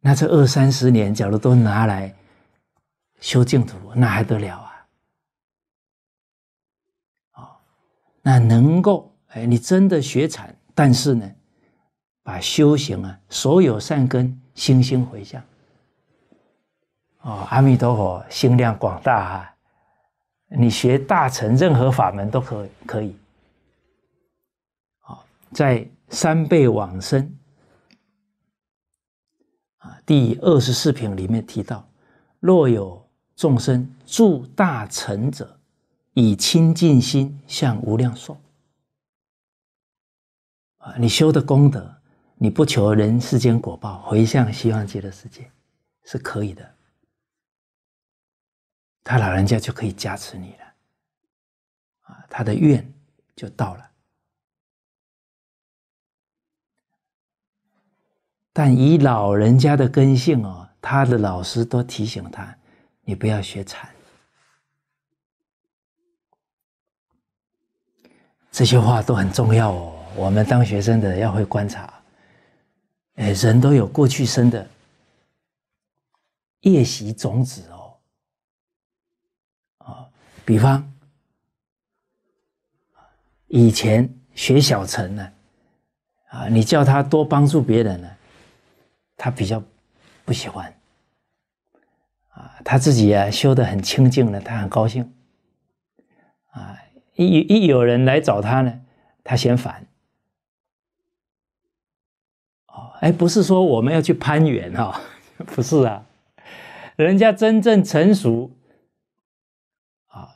那这二三十年，假如都拿来修净土，那还得了啊？哦，那能够。哎，你真的学禅，但是呢，把修行啊，所有善根，心心回向。哦，阿弥陀佛，心量广大啊！你学大乘，任何法门都可可以。好，在《三倍往生》啊第二十四品里面提到：若有众生助大乘者，以清净心向无量寿。啊，你修的功德，你不求人世间果报，回向西方极乐世界，是可以的。他老人家就可以加持你了，啊，他的愿就到了。但以老人家的根性哦，他的老师都提醒他，你不要学禅。这些话都很重要哦。我们当学生的要会观察，哎，人都有过去生的夜习种子哦，啊，比方，以前学小乘呢，啊，你叫他多帮助别人呢，他比较不喜欢，啊，他自己啊修的很清净呢，他很高兴，啊，一一有人来找他呢，他嫌烦。哎，不是说我们要去攀缘哈，[LAUGHS] 不是啊，人家真正成熟，啊，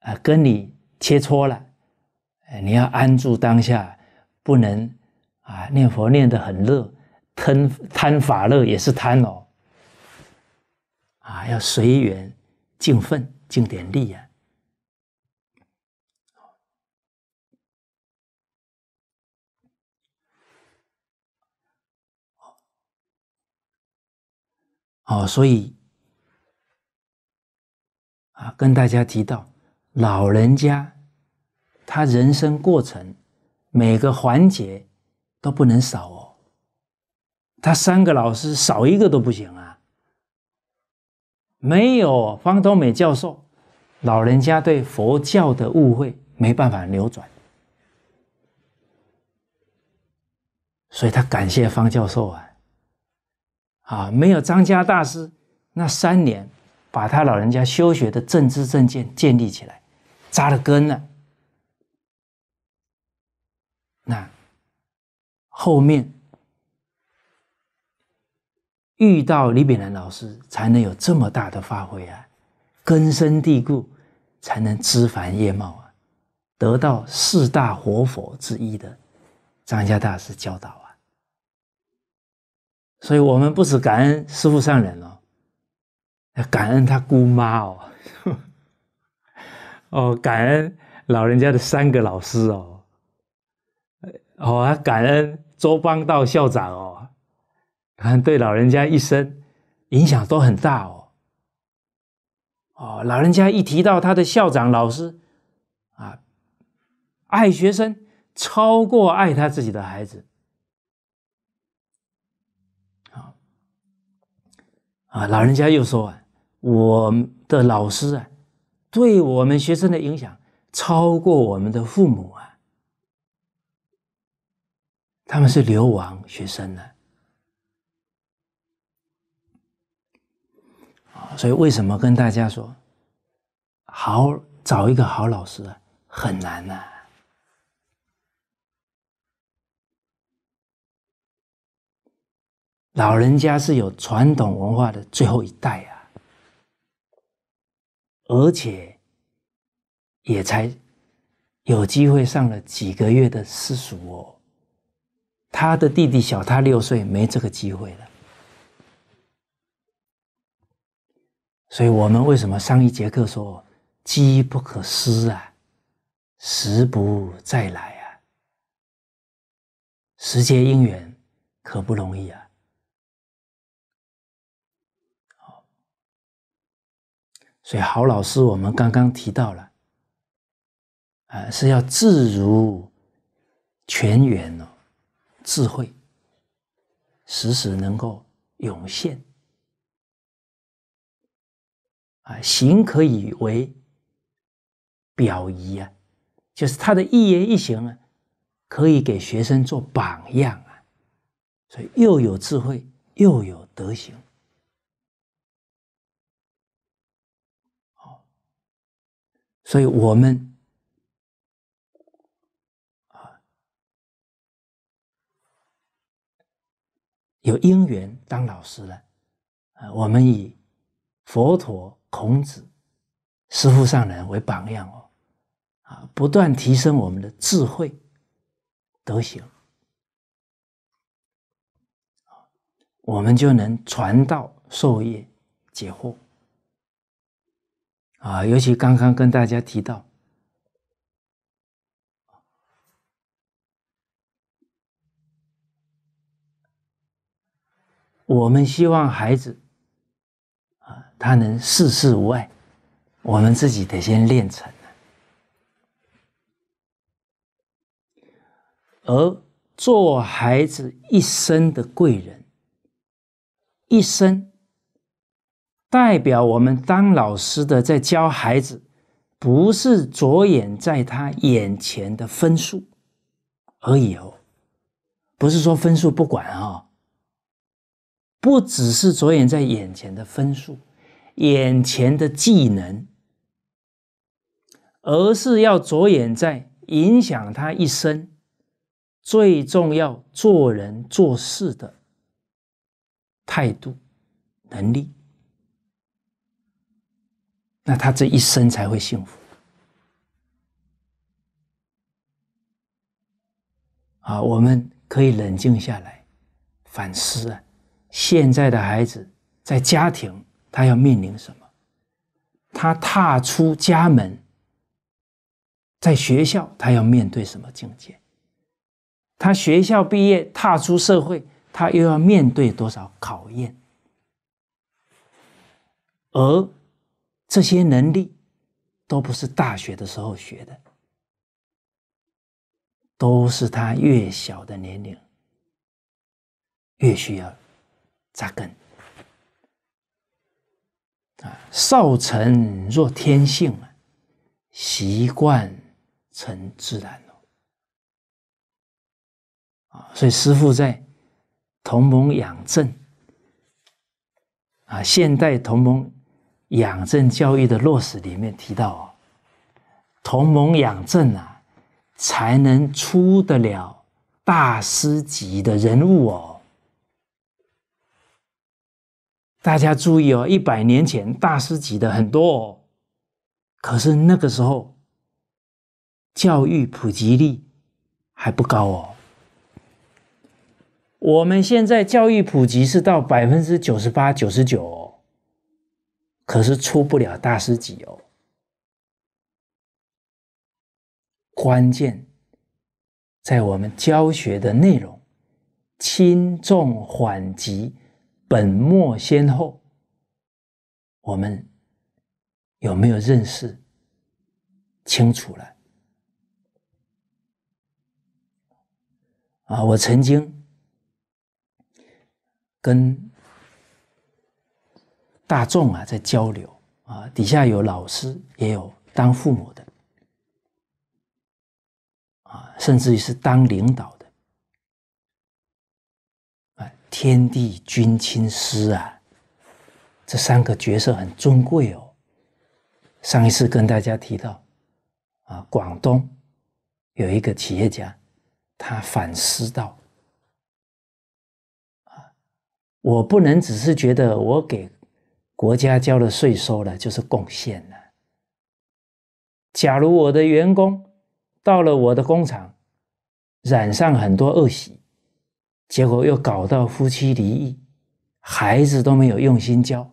啊跟你切磋了，你要安住当下，不能啊念佛念得很热，贪贪法乐也是贪哦，啊要随缘尽份尽点力呀。哦，所以啊，跟大家提到，老人家他人生过程每个环节都不能少哦，他三个老师少一个都不行啊，没有方东美教授，老人家对佛教的误会没办法扭转，所以他感谢方教授啊。啊，没有张家大师那三年，把他老人家修学的正知正见建立起来，扎了根了。那后面遇到李炳南老师，才能有这么大的发挥啊，根深蒂固，才能枝繁叶茂啊，得到四大活佛之一的张家大师教导。所以我们不止感恩师父上人哦，要感恩他姑妈哦，[LAUGHS] 哦，感恩老人家的三个老师哦，哦，感恩周邦道校长哦，对老人家一生影响都很大哦，哦，老人家一提到他的校长老师啊，爱学生超过爱他自己的孩子。啊，老人家又说啊，我的老师啊，对我们学生的影响超过我们的父母啊。他们是流亡学生呢，啊，所以为什么跟大家说，好找一个好老师啊，很难呐。老人家是有传统文化的最后一代啊，而且也才有机会上了几个月的私塾哦。他的弟弟小他六岁，没这个机会了。所以我们为什么上一节课说“机不可失啊，时不再来啊”，时间因缘可不容易啊。所以，好老师，我们刚刚提到了，啊，是要自如全圆哦，智慧时时能够涌现，啊，行可以为表仪啊，就是他的一言一行啊，可以给学生做榜样啊，所以又有智慧，又有德行。所以我们啊有因缘当老师了啊，我们以佛陀、孔子、师父上人为榜样哦，啊，不断提升我们的智慧德行，我们就能传道授业解惑。啊，尤其刚刚跟大家提到，我们希望孩子啊，他能事事无碍，我们自己得先练成。而做孩子一生的贵人，一生。代表我们当老师的在教孩子，不是着眼在他眼前的分数而已哦，不是说分数不管啊，不只是着眼在眼前的分数、眼前的技能，而是要着眼在影响他一生最重要做人做事的态度、能力。那他这一生才会幸福啊！我们可以冷静下来反思啊，现在的孩子在家庭他要面临什么？他踏出家门，在学校他要面对什么境界？他学校毕业踏出社会，他又要面对多少考验？而这些能力都不是大学的时候学的，都是他越小的年龄越需要扎根啊。少成若天性啊，习惯成自然啊。所以师父在同盟养正啊，现代同盟。养正教育的落实里面提到，同盟养正啊，才能出得了大师级的人物哦。大家注意哦，一百年前大师级的很多，哦，可是那个时候教育普及率还不高哦。我们现在教育普及是到百分之九十八、九十九。可是出不了大师级哦。关键在我们教学的内容、轻重缓急、本末先后，我们有没有认识清楚了？啊，我曾经跟。大众啊，在交流啊，底下有老师，也有当父母的，啊，甚至于，是当领导的，啊，天地君亲师啊，这三个角色很尊贵哦。上一次跟大家提到啊，广东有一个企业家，他反思到啊，我不能只是觉得我给。国家交的税收呢，就是贡献了。假如我的员工到了我的工厂，染上很多恶习，结果又搞到夫妻离异，孩子都没有用心教，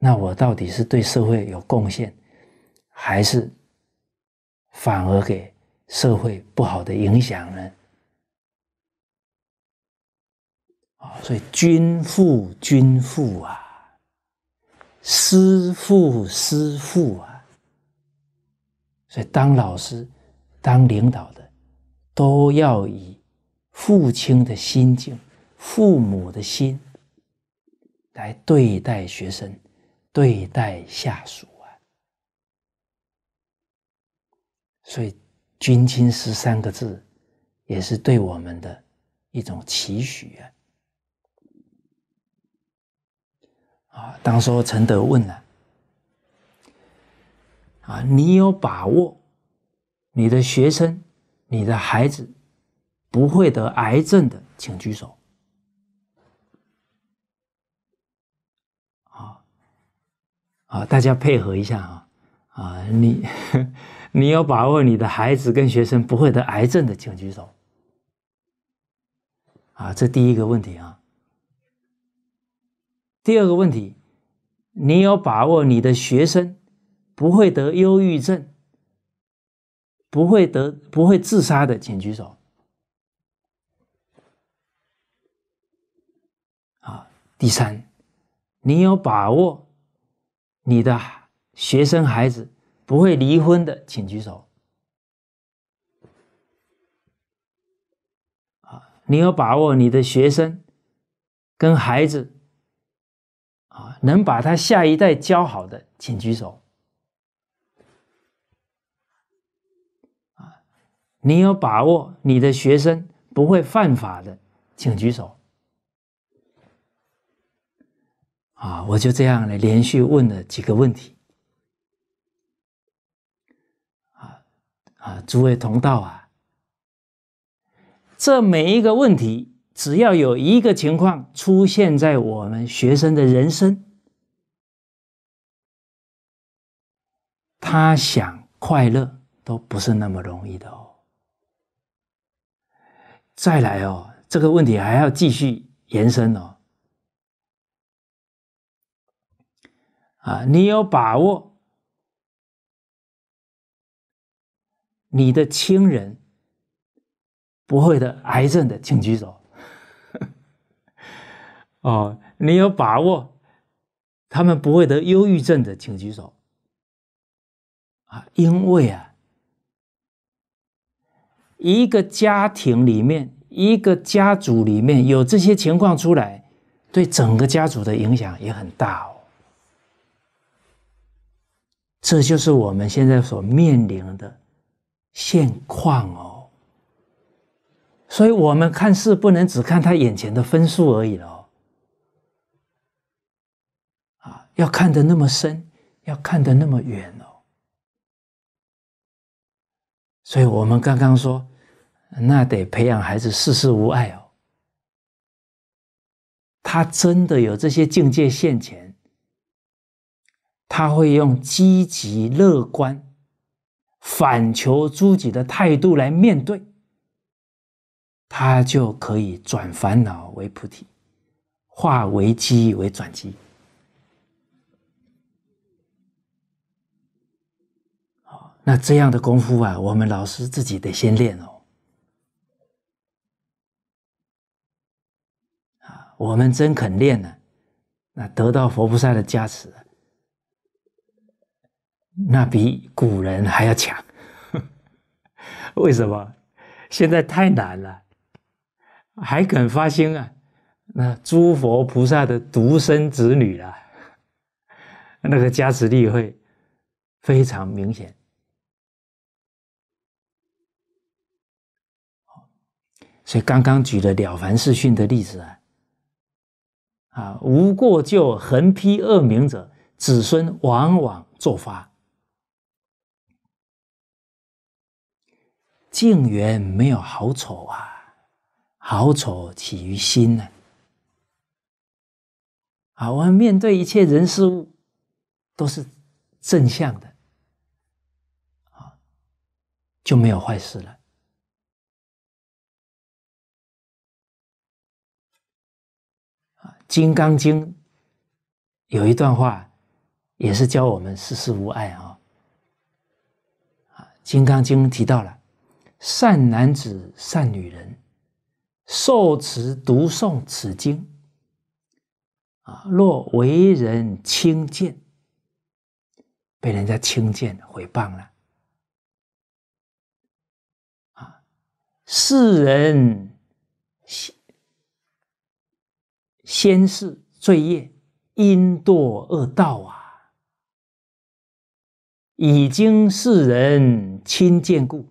那我到底是对社会有贡献，还是反而给社会不好的影响呢？所以，君父，君父啊；师父，师父啊。所以，当老师、当领导的，都要以父亲的心境、父母的心来对待学生、对待下属啊。所以，“君亲师”三个字，也是对我们的一种期许啊。啊，当时陈德问了，啊，你有把握你的学生、你的孩子不会得癌症的，请举手。啊，大家配合一下啊，啊，你 [LAUGHS] 你有把握你的孩子跟学生不会得癌症的，请举手。啊，这第一个问题啊。第二个问题，你有把握你的学生不会得忧郁症，不会得不会自杀的，请举手。啊，第三，你有把握你的学生孩子不会离婚的，请举手。啊，你有把握你的学生跟孩子。啊，能把他下一代教好的，请举手。啊，你有把握你的学生不会犯法的，请举手。啊，我就这样呢，连续问了几个问题。啊啊，诸位同道啊，这每一个问题。只要有一个情况出现在我们学生的人生，他想快乐都不是那么容易的哦。再来哦，这个问题还要继续延伸哦。啊，你有把握你的亲人不会得癌症的，请举手。哦，你有把握他们不会得忧郁症的，请举手。啊，因为啊，一个家庭里面，一个家族里面有这些情况出来，对整个家族的影响也很大哦。这就是我们现在所面临的现况哦。所以，我们看事不能只看他眼前的分数而已了。要看得那么深，要看得那么远哦。所以我们刚刚说，那得培养孩子事事无碍哦。他真的有这些境界现前，他会用积极乐观、反求诸己的态度来面对，他就可以转烦恼为菩提，化危机为转机。那这样的功夫啊，我们老师自己得先练哦。啊，我们真肯练呢，那得到佛菩萨的加持，那比古人还要强。[LAUGHS] 为什么？现在太难了，还肯发心啊？那诸佛菩萨的独生子女了，那个加持力会非常明显。所以刚刚举了《了凡四训》的例子啊，啊，无过就横批恶名者，子孙往往作法。静缘没有好丑啊，好丑起于心呢。啊，我们面对一切人事物都是正向的，啊，就没有坏事了。《金刚经》有一段话，也是教我们世事无碍啊！啊，《金刚经》提到了善男子、善女人受持读诵此经啊，若为人轻贱，被人家轻贱毁谤了啊，世人。先世罪业因堕恶道啊，已经世人亲见故，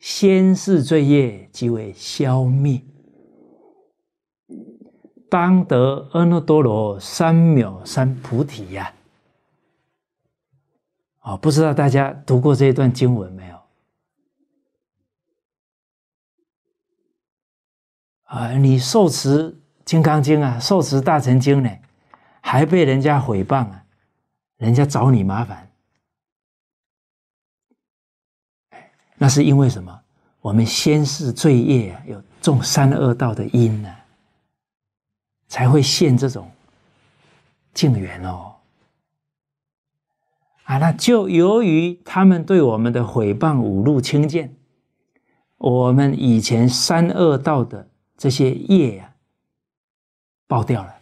先世罪业即为消灭，当得阿耨多罗三藐三菩提呀！哦，不知道大家读过这一段经文没有？啊，你受持。金刚经啊，受持大乘经呢，还被人家毁谤啊，人家找你麻烦。那是因为什么？我们先是罪业有种三恶道的因呢，才会现这种境缘哦。啊，那就由于他们对我们的毁谤、五路轻贱，我们以前三恶道的这些业呀。爆掉了！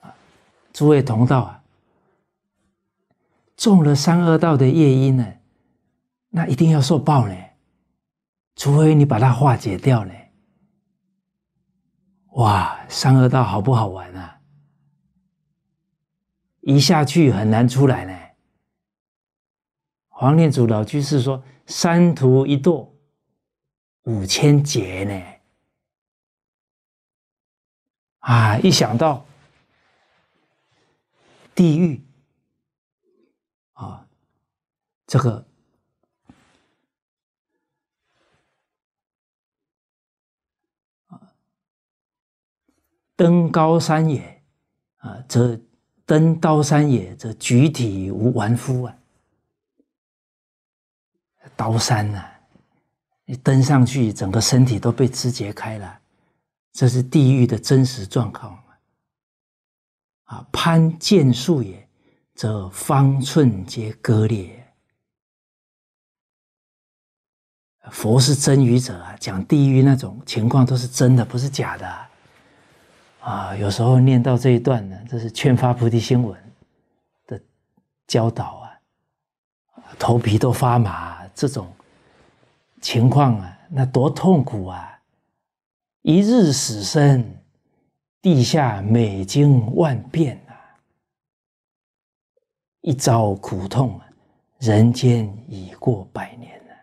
啊，诸位同道啊，中了三恶道的业因呢，那一定要受报呢，除非你把它化解掉呢。哇，三恶道好不好玩啊？一下去很难出来呢。黄念祖老居士说：“三途一堕，五千劫呢。”啊！一想到地狱啊，这个啊，登高山也啊，则登刀山也，则举体无完肤啊！刀山呢，你登上去，整个身体都被肢解开了。这是地狱的真实状况啊！啊，攀贱术也，则方寸皆割裂。佛是真语者啊，讲地狱那种情况都是真的，不是假的啊！有时候念到这一段呢，这是《劝发菩提心文》的教导啊，头皮都发麻，这种情况啊，那多痛苦啊！一日死生，地下美经万变呐！一遭苦痛，啊，人间已过百年了。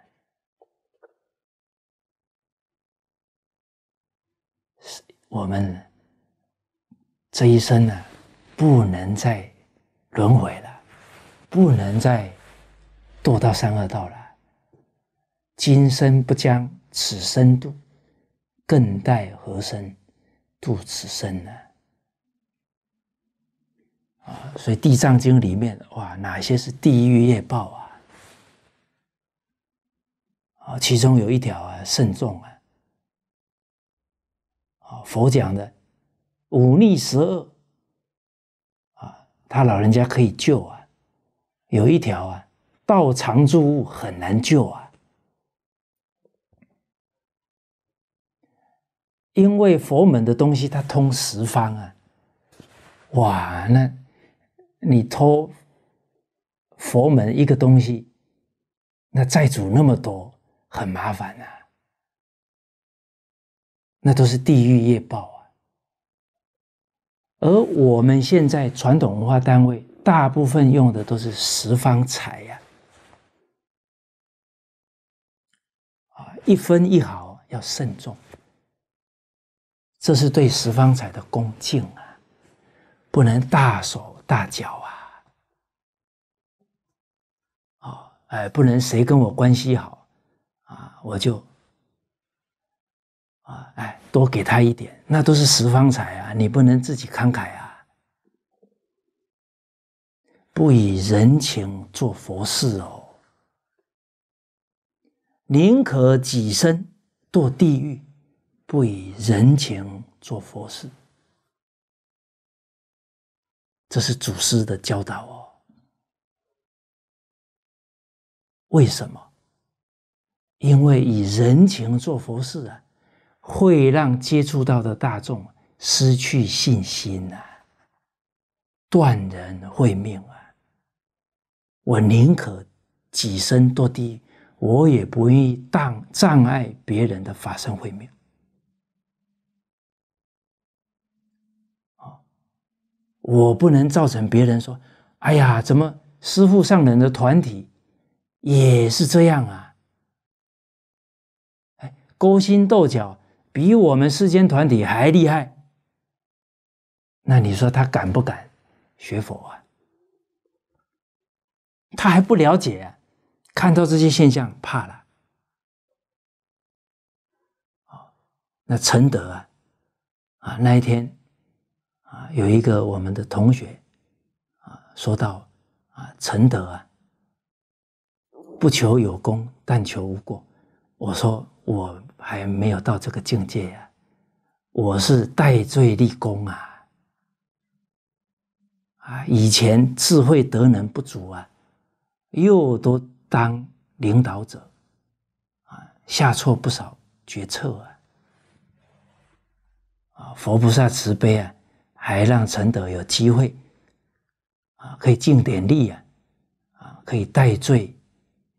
我们这一生呢，不能再轮回了，不能再堕到三恶道了。今生不将此生度。更待何生度此生呢？啊，所以《地藏经》里面哇，哪些是地狱业报啊？啊，其中有一条啊，慎重啊！啊，佛讲的五逆十恶啊，他老人家可以救啊。有一条啊，道藏诸物很难救啊。因为佛门的东西它通十方啊，哇！那你偷佛门一个东西，那债主那么多，很麻烦啊，那都是地狱业报啊。而我们现在传统文化单位，大部分用的都是十方财呀，啊，一分一毫要慎重。这是对十方财的恭敬啊，不能大手大脚啊！哦，哎，不能谁跟我关系好啊，我就啊，哎，多给他一点，那都是十方财啊，你不能自己慷慨啊！不以人情做佛事哦，宁可己身堕地狱。不以人情做佛事，这是祖师的教导哦。为什么？因为以人情做佛事啊，会让接触到的大众失去信心啊，断人慧命啊！我宁可己身堕地我也不愿意当障碍别人的法身慧命。我不能造成别人说：“哎呀，怎么师父上人的团体也是这样啊？”哎，勾心斗角，比我们世间团体还厉害。那你说他敢不敢学佛啊？他还不了解，看到这些现象怕了。好，那承德啊，啊那一天。啊，有一个我们的同学，啊，说到啊，承德啊，不求有功，但求无过。我说我还没有到这个境界呀，我是戴罪立功啊，啊，以前智慧德能不足啊，又都当领导者，啊，下错不少决策啊，啊，佛菩萨慈悲啊。还让承德有机会，啊，可以尽点力啊，啊，可以戴罪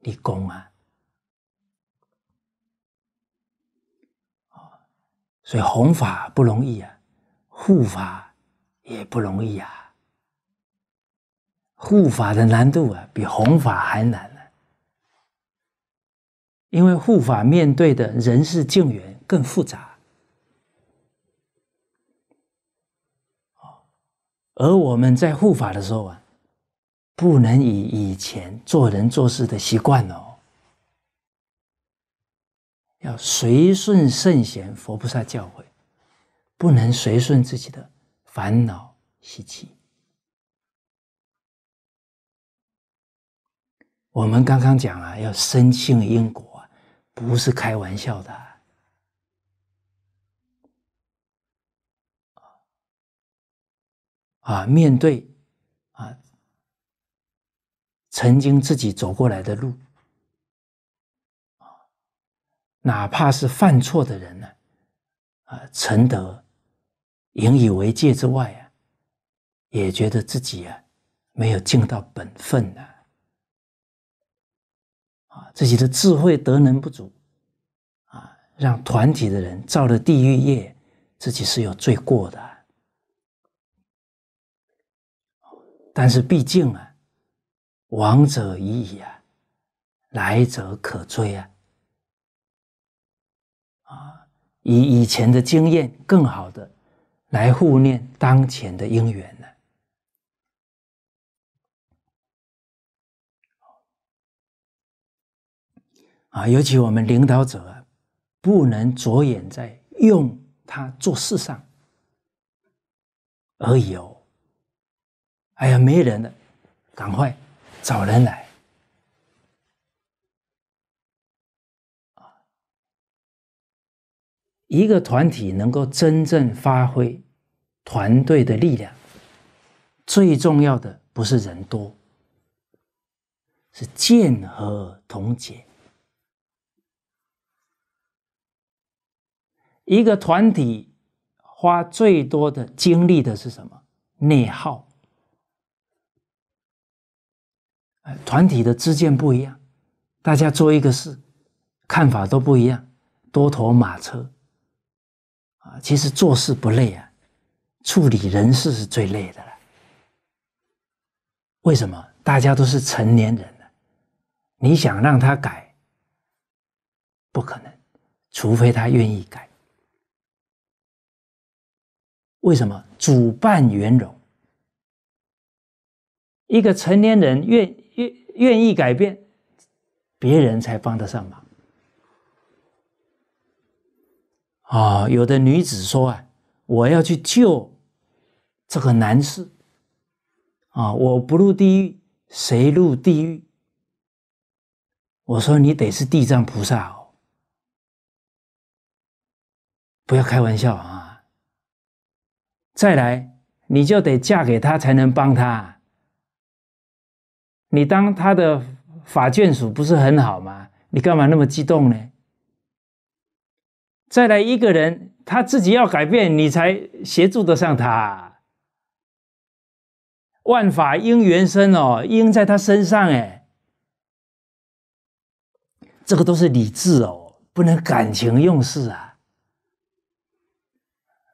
立功啊，所以弘法不容易啊，护法也不容易啊，护法的难度啊，比弘法还难呢，因为护法面对的人事境缘更复杂。而我们在护法的时候啊，不能以以前做人做事的习惯哦，要随顺圣贤、佛菩萨教诲，不能随顺自己的烦恼习气。我们刚刚讲啊，要深信因果，不是开玩笑的。啊，面对啊，曾经自己走过来的路，啊，哪怕是犯错的人呢，啊，承德引以为戒之外啊，也觉得自己啊没有尽到本分的，啊，自己的智慧德能不足，啊，让团体的人造了地狱业，自己是有罪过的。但是毕竟啊，亡者已矣啊，来者可追啊！啊，以以前的经验，更好的来护念当前的因缘呢。啊，尤其我们领导者，啊，不能着眼在用他做事上而有、哦。哎呀，没人了，赶快找人来！一个团体能够真正发挥团队的力量，最重要的不是人多，是建和同解。一个团体花最多的精力的是什么？内耗。团体的支见不一样，大家做一个事，看法都不一样，多头马车，啊，其实做事不累啊，处理人事是最累的了。为什么？大家都是成年人了，你想让他改，不可能，除非他愿意改。为什么？主办圆融，一个成年人愿。愿意改变，别人才帮得上忙。啊，有的女子说：“啊，我要去救这个男士，啊，我不入地狱，谁入地狱？”我说：“你得是地藏菩萨哦，不要开玩笑啊！再来，你就得嫁给他才能帮他。”你当他的法眷属不是很好吗？你干嘛那么激动呢？再来一个人，他自己要改变，你才协助得上他。万法因缘生哦，因在他身上哎，这个都是理智哦，不能感情用事啊。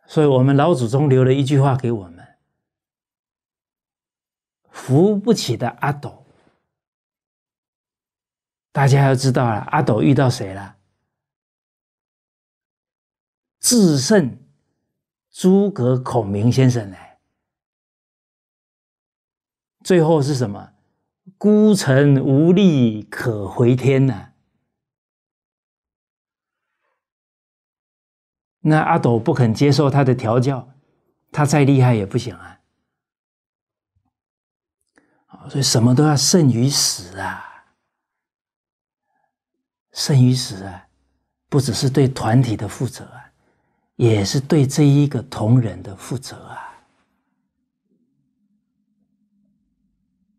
所以我们老祖宗留了一句话给我们：扶不起的阿斗。大家要知道了，阿斗遇到谁了？智胜诸葛孔明先生呢？最后是什么？孤臣无力可回天呐。那阿斗不肯接受他的调教，他再厉害也不行啊。所以什么都要胜于死啊。生与死啊，不只是对团体的负责啊，也是对这一个同仁的负责啊。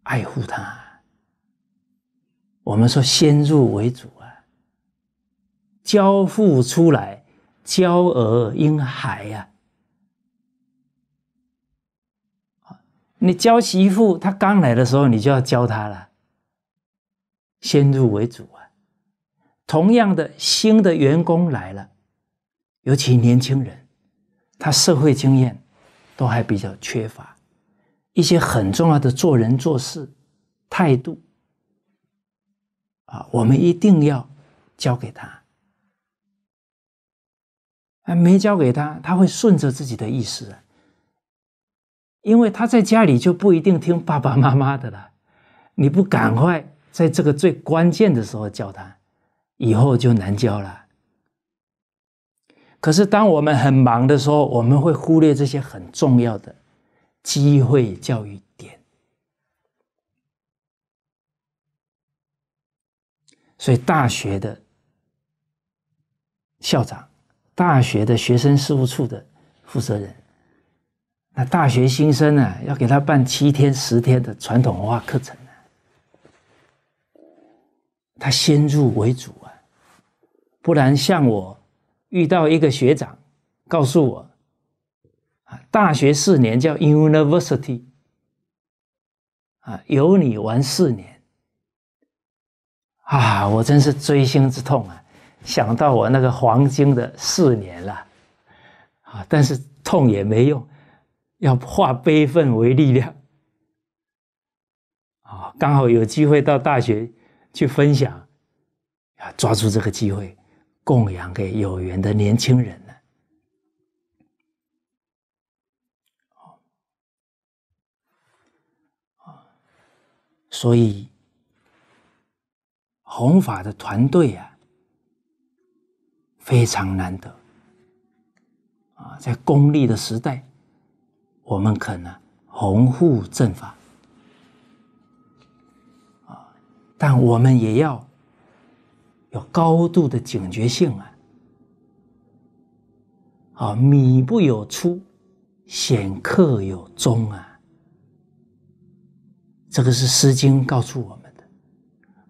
爱护他，我们说先入为主啊，交付出来，教儿婴孩呀。你教媳妇，她刚来的时候，你就要教她了。先入为主。同样的，新的员工来了，尤其年轻人，他社会经验都还比较缺乏，一些很重要的做人做事态度啊，我们一定要教给他。还没教给他，他会顺着自己的意思，因为他在家里就不一定听爸爸妈妈的了。你不赶快在这个最关键的时候教他。以后就难教了。可是，当我们很忙的时候，我们会忽略这些很重要的机会教育点。所以，大学的校长、大学的学生事务处的负责人，那大学新生呢，要给他办七天、十天的传统文化课程呢，他先入为主。不然像我遇到一个学长，告诉我，啊，大学四年叫 university，啊，有你玩四年，啊，我真是锥心之痛啊！想到我那个黄金的四年了，啊，但是痛也没用，要化悲愤为力量，啊，刚好有机会到大学去分享，啊，抓住这个机会。供养给有缘的年轻人呢？所以弘法的团队啊，非常难得啊，在功利的时代，我们可能弘护正法啊，但我们也要。有高度的警觉性啊！啊，米不有出，显客有终啊。这个是《诗经》告诉我们的，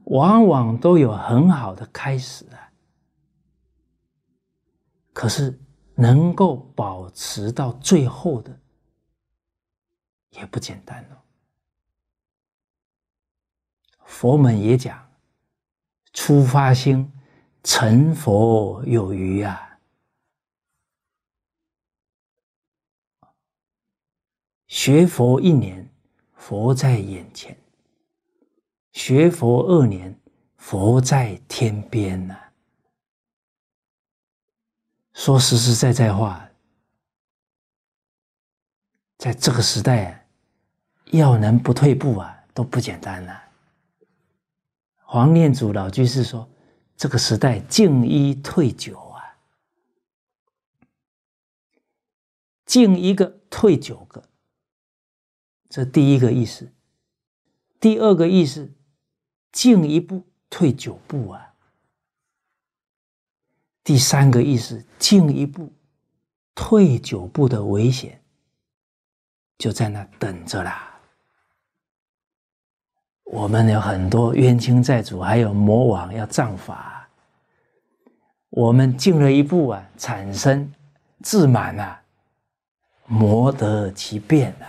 往往都有很好的开始啊。可是能够保持到最后的，也不简单了。佛门也讲。初发心，成佛有余呀。学佛一年，佛在眼前；学佛二年，佛在天边呐。说实实在在话，在这个时代，要能不退步啊，都不简单了。黄念祖老居士说：“这个时代，进一退九啊，进一个退九个，这第一个意思；第二个意思，进一步退九步啊；第三个意思，进一步退九步的危险，就在那等着啦。”我们有很多冤亲债主，还有魔王要障法。我们进了一步啊，产生自满啊，魔得其变啊，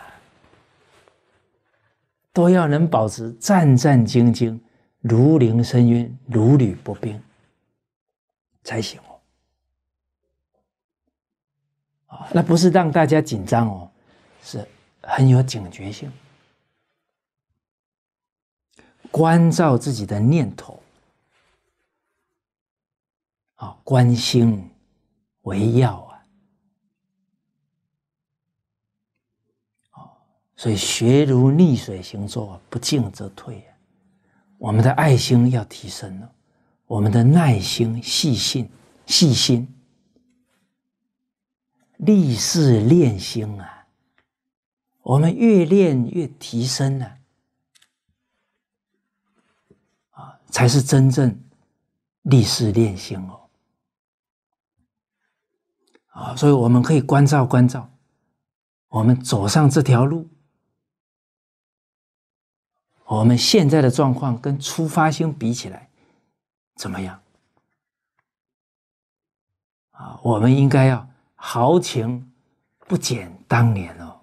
都要能保持战战兢兢、如临深渊、如履薄冰才行哦。啊，那不是让大家紧张哦，是很有警觉性。关照自己的念头，啊，观心为要啊，哦，所以学如逆水行舟，不进则退啊。我们的爱心要提升了，我们的耐心、细心、细心，立事练心啊。我们越练越提升了。才是真正历事练心哦，啊，所以我们可以关照关照，我们走上这条路，我们现在的状况跟初发心比起来怎么样？啊，我们应该要豪情不减当年哦。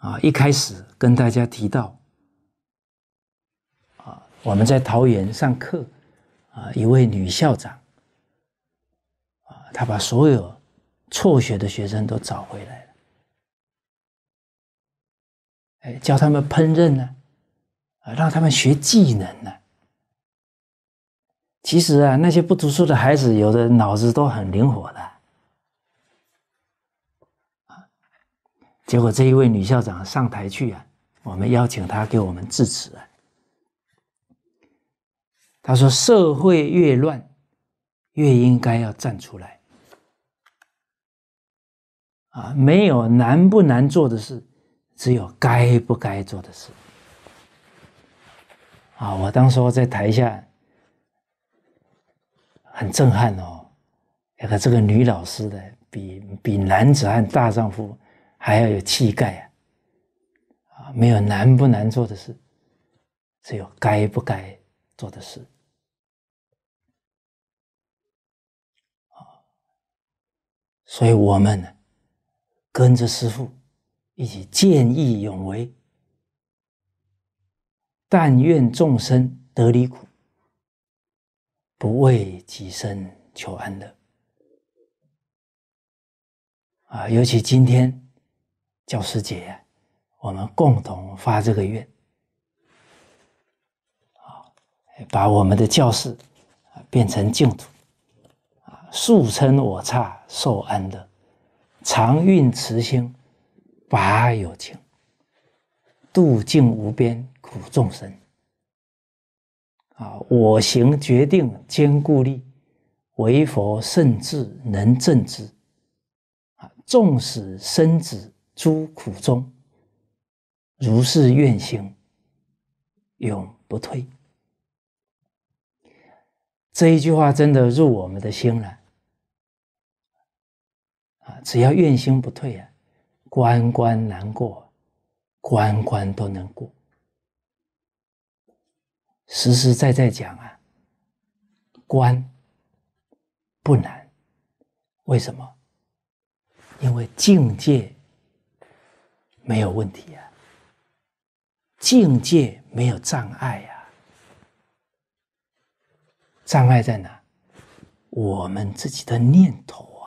啊，一开始跟大家提到，啊，我们在桃园上课，啊，一位女校长，啊，她把所有辍学的学生都找回来了，哎，教他们烹饪呢，啊，让他们学技能呢。其实啊，那些不读书的孩子，有的脑子都很灵活的。结果这一位女校长上台去啊，我们邀请她给我们致辞啊。她说：“社会越乱，越应该要站出来啊，没有难不难做的事，只有该不该做的事。”啊，我当时在台下很震撼哦，那个这个女老师的比比男子汉大丈夫。还要有气概啊！啊，没有难不难做的事，只有该不该做的事。啊，所以，我们跟着师父一起见义勇为，但愿众生得离苦，不为己身求安乐。啊，尤其今天。教师节，我们共同发这个愿，啊，把我们的教室啊变成净土，啊，速称我刹受恩的，常运慈心，拔有情，度尽无边苦众生，啊，我行决定坚固力，为佛甚智能正之，啊，纵使生子。诸苦中，如是愿行，永不退。这一句话真的入我们的心了啊！只要愿心不退啊，关关难过，关关都能过。实实在在讲啊，关不难，为什么？因为境界。没有问题啊，境界没有障碍呀。障碍在哪？我们自己的念头啊，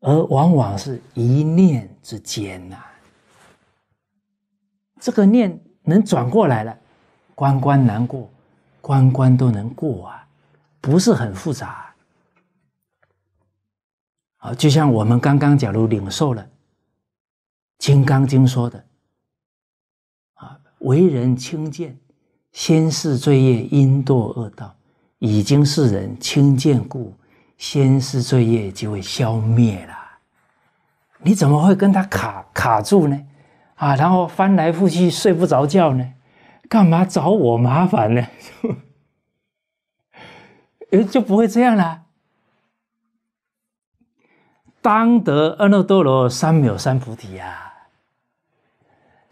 而往往是一念之间呐。这个念能转过来了，关关难过，关关都能过啊，不是很复杂。啊，就像我们刚刚假如领受了《金刚经》说的，啊，为人轻贱，先世罪业因堕恶道，已经是人轻贱故，先世罪业就会消灭了。你怎么会跟他卡卡住呢？啊，然后翻来覆去睡不着觉呢？干嘛找我麻烦呢？哎 [LAUGHS] [LAUGHS] 就不会这样了。当得阿耨多罗三藐三菩提啊！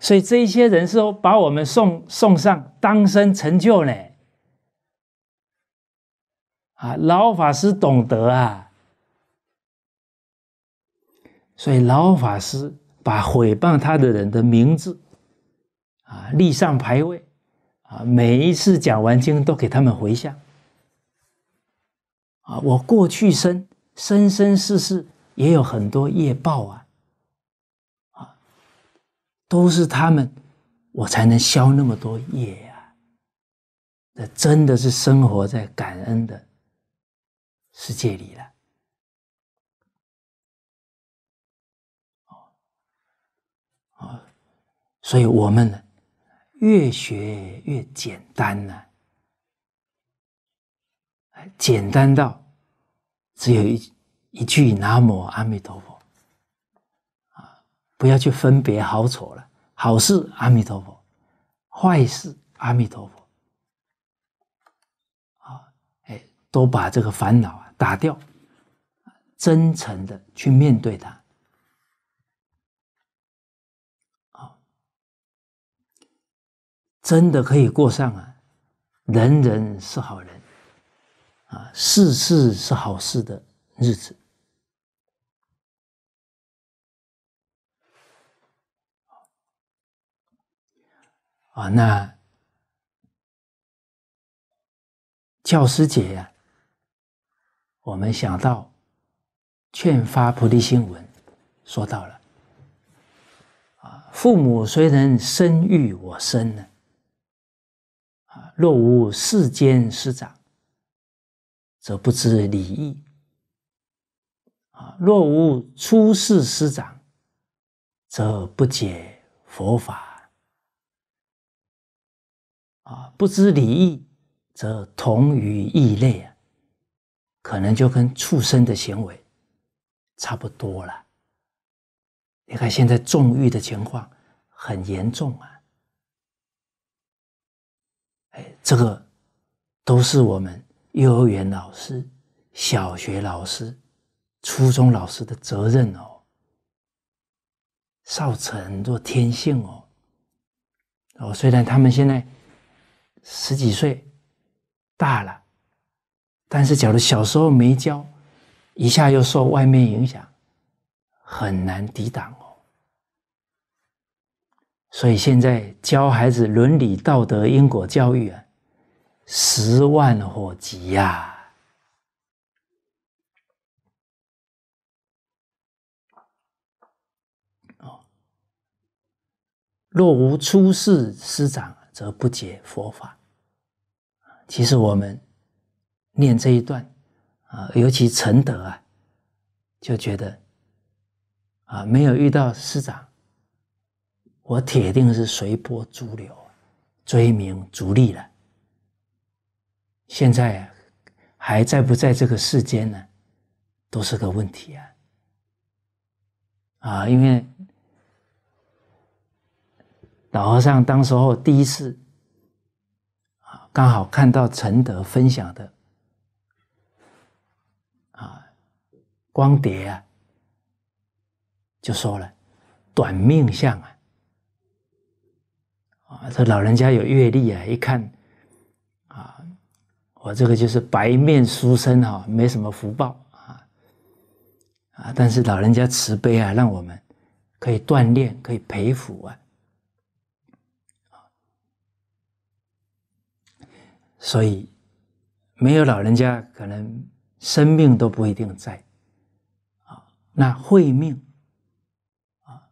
所以这一些人是把我们送送上当生成就呢。啊，老法师懂得啊，所以老法师把毁谤他的人的名字啊立上牌位啊，每一次讲完经都给他们回向啊，我过去生生生世世。也有很多业报啊，啊，都是他们，我才能消那么多业呀。那真的是生活在感恩的世界里了，哦，所以我们呢，越学越简单呢，简单到只有一。一句“南无阿弥陀佛”，啊，不要去分别好丑了，好事阿弥陀佛，坏事阿弥陀佛，啊，哎，都把这个烦恼啊打掉，真诚的去面对他，真的可以过上啊，人人是好人，啊，事事是好事的日子。啊，那教师节呀，我们想到《劝发菩提心文》说到了啊，父母虽然生育我身呢，啊，若无世间师长，则不知礼义；啊，若无出世师长，则不解佛法。啊，不知礼义，则同于异类啊，可能就跟畜生的行为差不多了。你看现在纵欲的情况很严重啊，哎，这个都是我们幼儿园老师、小学老师、初中老师的责任哦，造成很多天性哦，哦，虽然他们现在。十几岁大了，但是假如小时候没教，一下又受外面影响，很难抵挡哦。所以现在教孩子伦理道德、因果教育啊，十万火急呀！哦，若无出世师长。则不解佛法。其实我们念这一段，啊，尤其承德啊，就觉得啊，没有遇到师长，我铁定是随波逐流，追名逐利了。现在还在不在这个世间呢？都是个问题啊。啊，因为。老和尚当时候第一次啊，刚好看到陈德分享的啊光碟啊，就说了短命相啊啊，这老人家有阅历啊，一看啊，我这个就是白面书生哈，没什么福报啊啊，但是老人家慈悲啊，让我们可以锻炼，可以培福啊。所以，没有老人家，可能生命都不一定在啊。那慧命啊，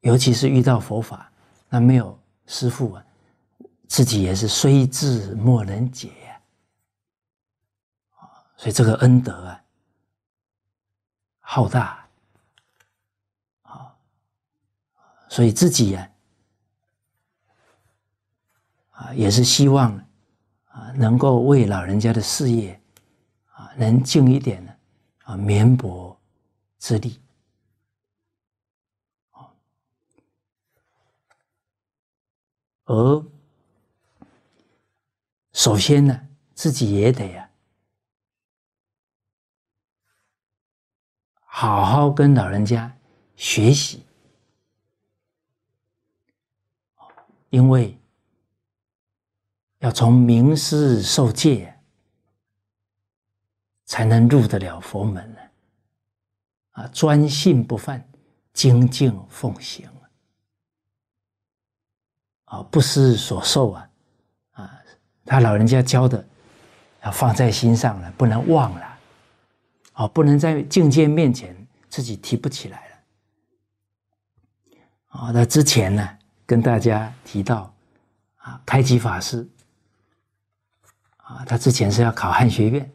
尤其是遇到佛法，那没有师傅啊，自己也是虽智莫能解呀。啊，所以这个恩德啊，浩大啊，所以自己呀，啊，也是希望。啊，能够为老人家的事业，啊，能尽一点呢，啊，绵薄之力，啊，而首先呢，自己也得呀，好好跟老人家学习，因为。要从名师受戒，才能入得了佛门呢。啊，专信不犯，精进奉行，啊，不思所受啊，啊，他老人家教的，要放在心上了，不能忘了，啊，不能在境界面前自己提不起来了。啊，那之前呢，跟大家提到啊，开启法师。啊，他之前是要考汉学院，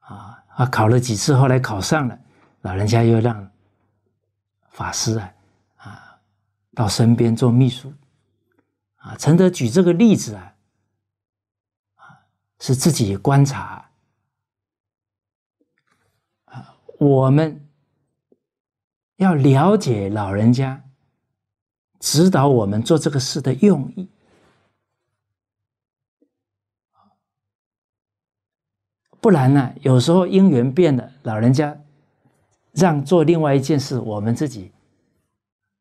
啊啊，考了几次，后来考上了。老人家又让法师啊啊到身边做秘书。啊，陈德举这个例子啊，啊是自己观察。啊，我们要了解老人家指导我们做这个事的用意。不然呢？有时候因缘变了，老人家让做另外一件事，我们自己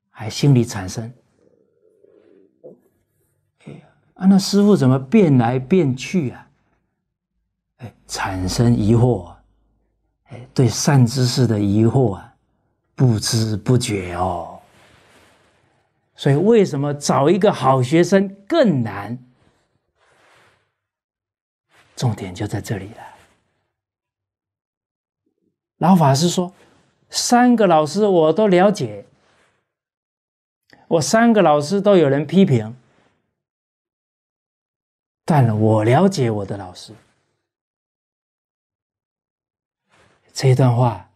还心里产生，哎呀，啊，那师傅怎么变来变去啊？哎，产生疑惑，哎，对善知识的疑惑啊，不知不觉哦。所以为什么找一个好学生更难？重点就在这里了。老法师说：“三个老师我都了解，我三个老师都有人批评，但我了解我的老师。”这段话，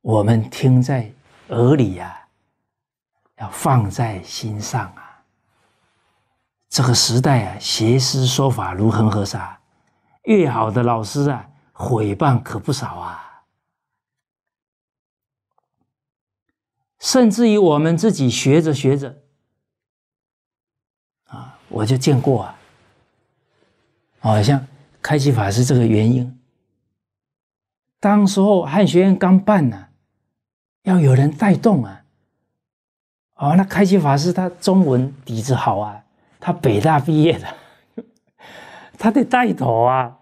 我们听在耳里呀，要放在心上啊。这个时代啊，邪师说法如恒河沙。越好的老师啊，毁谤可不少啊！甚至于我们自己学着学着啊，我就见过啊，好像开西法师这个原因。当时候汉学院刚办呢，要有人带动啊。哦，那开启法师他中文底子好啊，他北大毕业的。他的带头啊，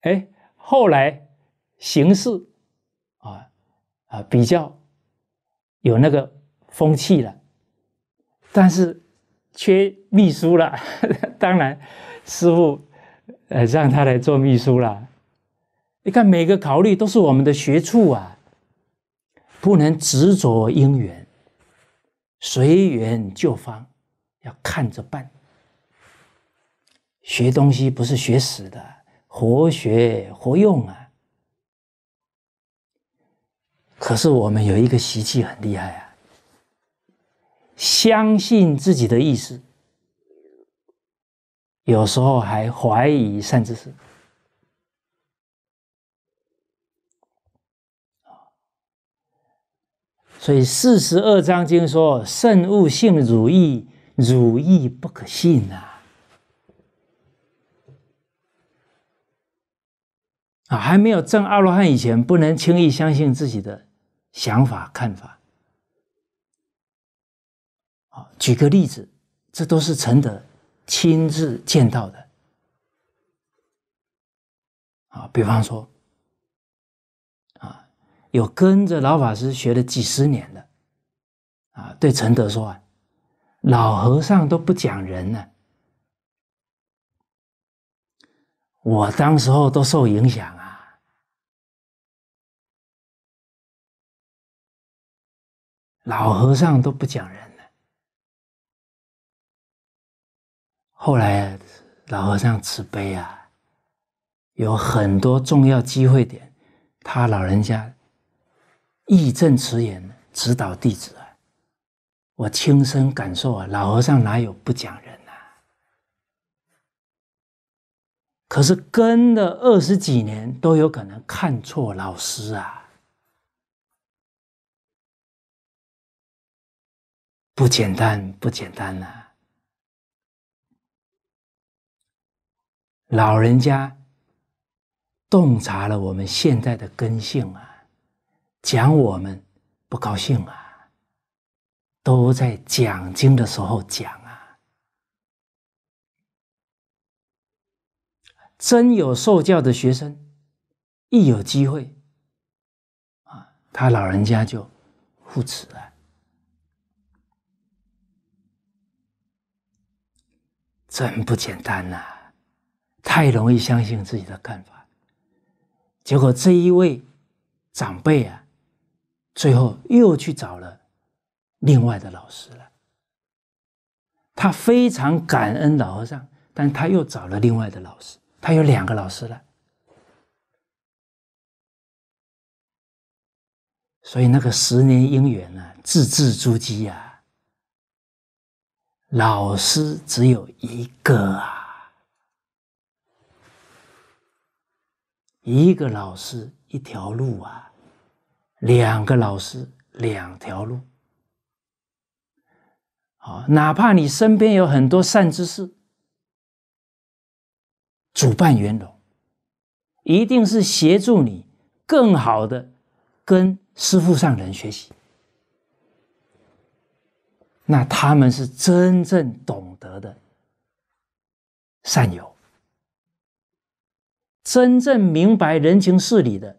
哎，后来形势啊啊比较有那个风气了，但是缺秘书了。[LAUGHS] 当然，师傅呃让他来做秘书了。你看，每个考虑都是我们的学处啊，不能执着因缘，随缘就方，要看着办。学东西不是学死的，活学活用啊。可是我们有一个习气很厉害啊，相信自己的意思，有时候还怀疑善知识。所以《四十二章经》说：“圣物性汝意，汝意不可信啊。”啊，还没有证阿罗汉以前，不能轻易相信自己的想法看法。举个例子，这都是陈德亲自见到的。啊，比方说，啊，有跟着老法师学了几十年的，啊，对陈德说啊，老和尚都不讲人呢。我当时候都受影响啊，老和尚都不讲人了。后来老和尚慈悲啊，有很多重要机会点，他老人家义正辞严指导弟子啊，我亲身感受啊，老和尚哪有不讲人？可是跟了二十几年，都有可能看错老师啊！不简单，不简单呐！老人家洞察了我们现在的根性啊，讲我们不高兴啊，都在讲经的时候讲。真有受教的学生，一有机会，啊，他老人家就护持了，真不简单呐！太容易相信自己的看法，结果这一位长辈啊，最后又去找了另外的老师了。他非常感恩老和尚，但他又找了另外的老师。他有两个老师了，所以那个十年姻缘呢，字字珠玑啊，老师只有一个啊，一个老师一条路啊，两个老师两条路。好，哪怕你身边有很多善知识。主办圆融，一定是协助你更好的跟师父上人学习。那他们是真正懂得的善友，真正明白人情事理的。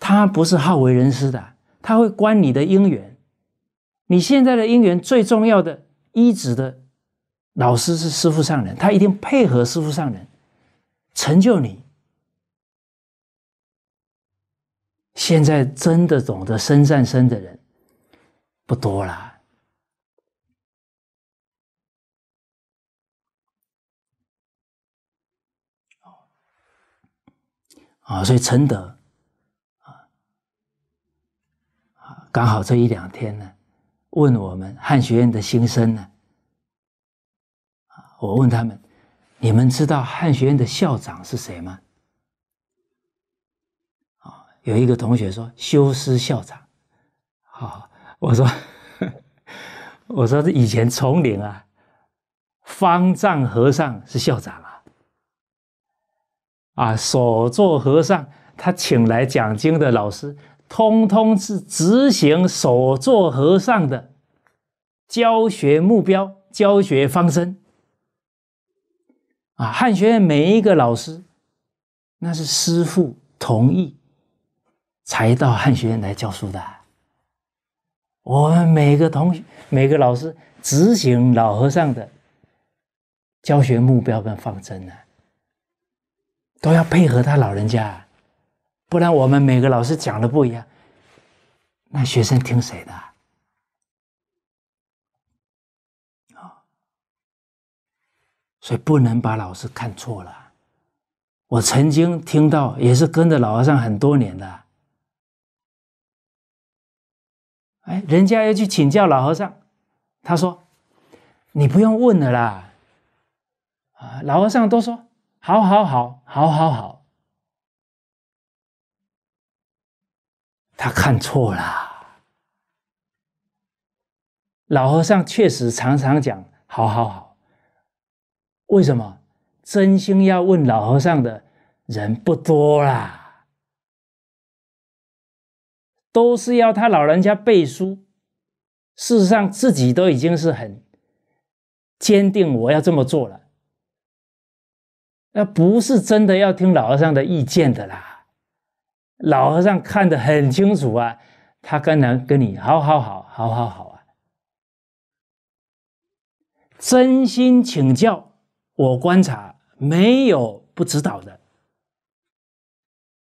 他不是好为人师的，他会观你的因缘。你现在的因缘最重要的一指的老师是师父上人，他一定配合师父上人。成就你，现在真的懂得生善生的人不多了。啊，所以承德啊啊，刚好这一两天呢，问我们汉学院的新生呢啊，我问他们。你们知道汉学院的校长是谁吗？啊，有一个同学说修斯校长。好，我说 [LAUGHS] 我说是以前丛林啊，方丈和尚是校长啊。啊，所座和尚他请来讲经的老师，通通是执行所作和尚的教学目标、教学方针。啊，汉学院每一个老师，那是师傅同意才到汉学院来教书的。我们每个同学、每个老师执行老和尚的教学目标跟方针呢，都要配合他老人家，不然我们每个老师讲的不一样，那学生听谁的？所以不能把老师看错了。我曾经听到，也是跟着老和尚很多年的。哎，人家要去请教老和尚，他说：“你不用问了啦。”啊，老和尚都说：“好好好，好好好。”他看错了。老和尚确实常常讲：“好好好。”为什么真心要问老和尚的人不多啦？都是要他老人家背书。事实上，自己都已经是很坚定，我要这么做了。那不是真的要听老和尚的意见的啦。老和尚看得很清楚啊，他跟能跟你好好好好好好啊，真心请教。我观察没有不指导的，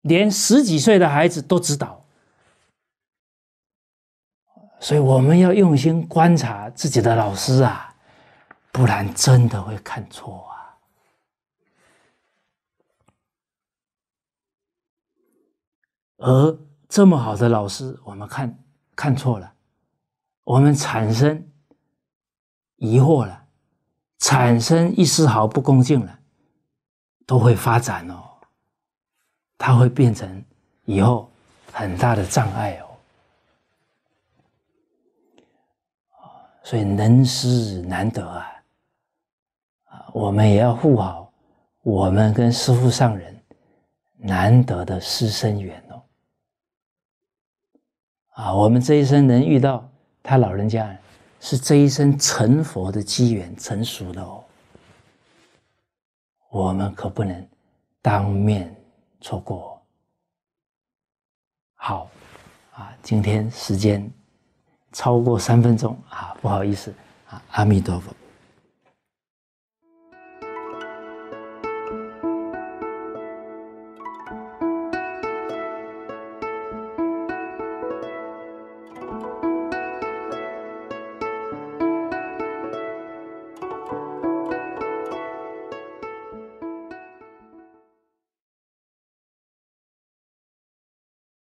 连十几岁的孩子都指导，所以我们要用心观察自己的老师啊，不然真的会看错啊。而这么好的老师，我们看看错了，我们产生疑惑了。产生一丝毫不恭敬了，都会发展哦，它会变成以后很大的障碍哦。所以能师难得啊，啊，我们也要护好我们跟师父上人难得的师生缘哦。啊，我们这一生能遇到他老人家。是这一生成佛的机缘成熟的哦，我们可不能当面错过。好，啊，今天时间超过三分钟啊，不好意思啊，阿弥陀佛。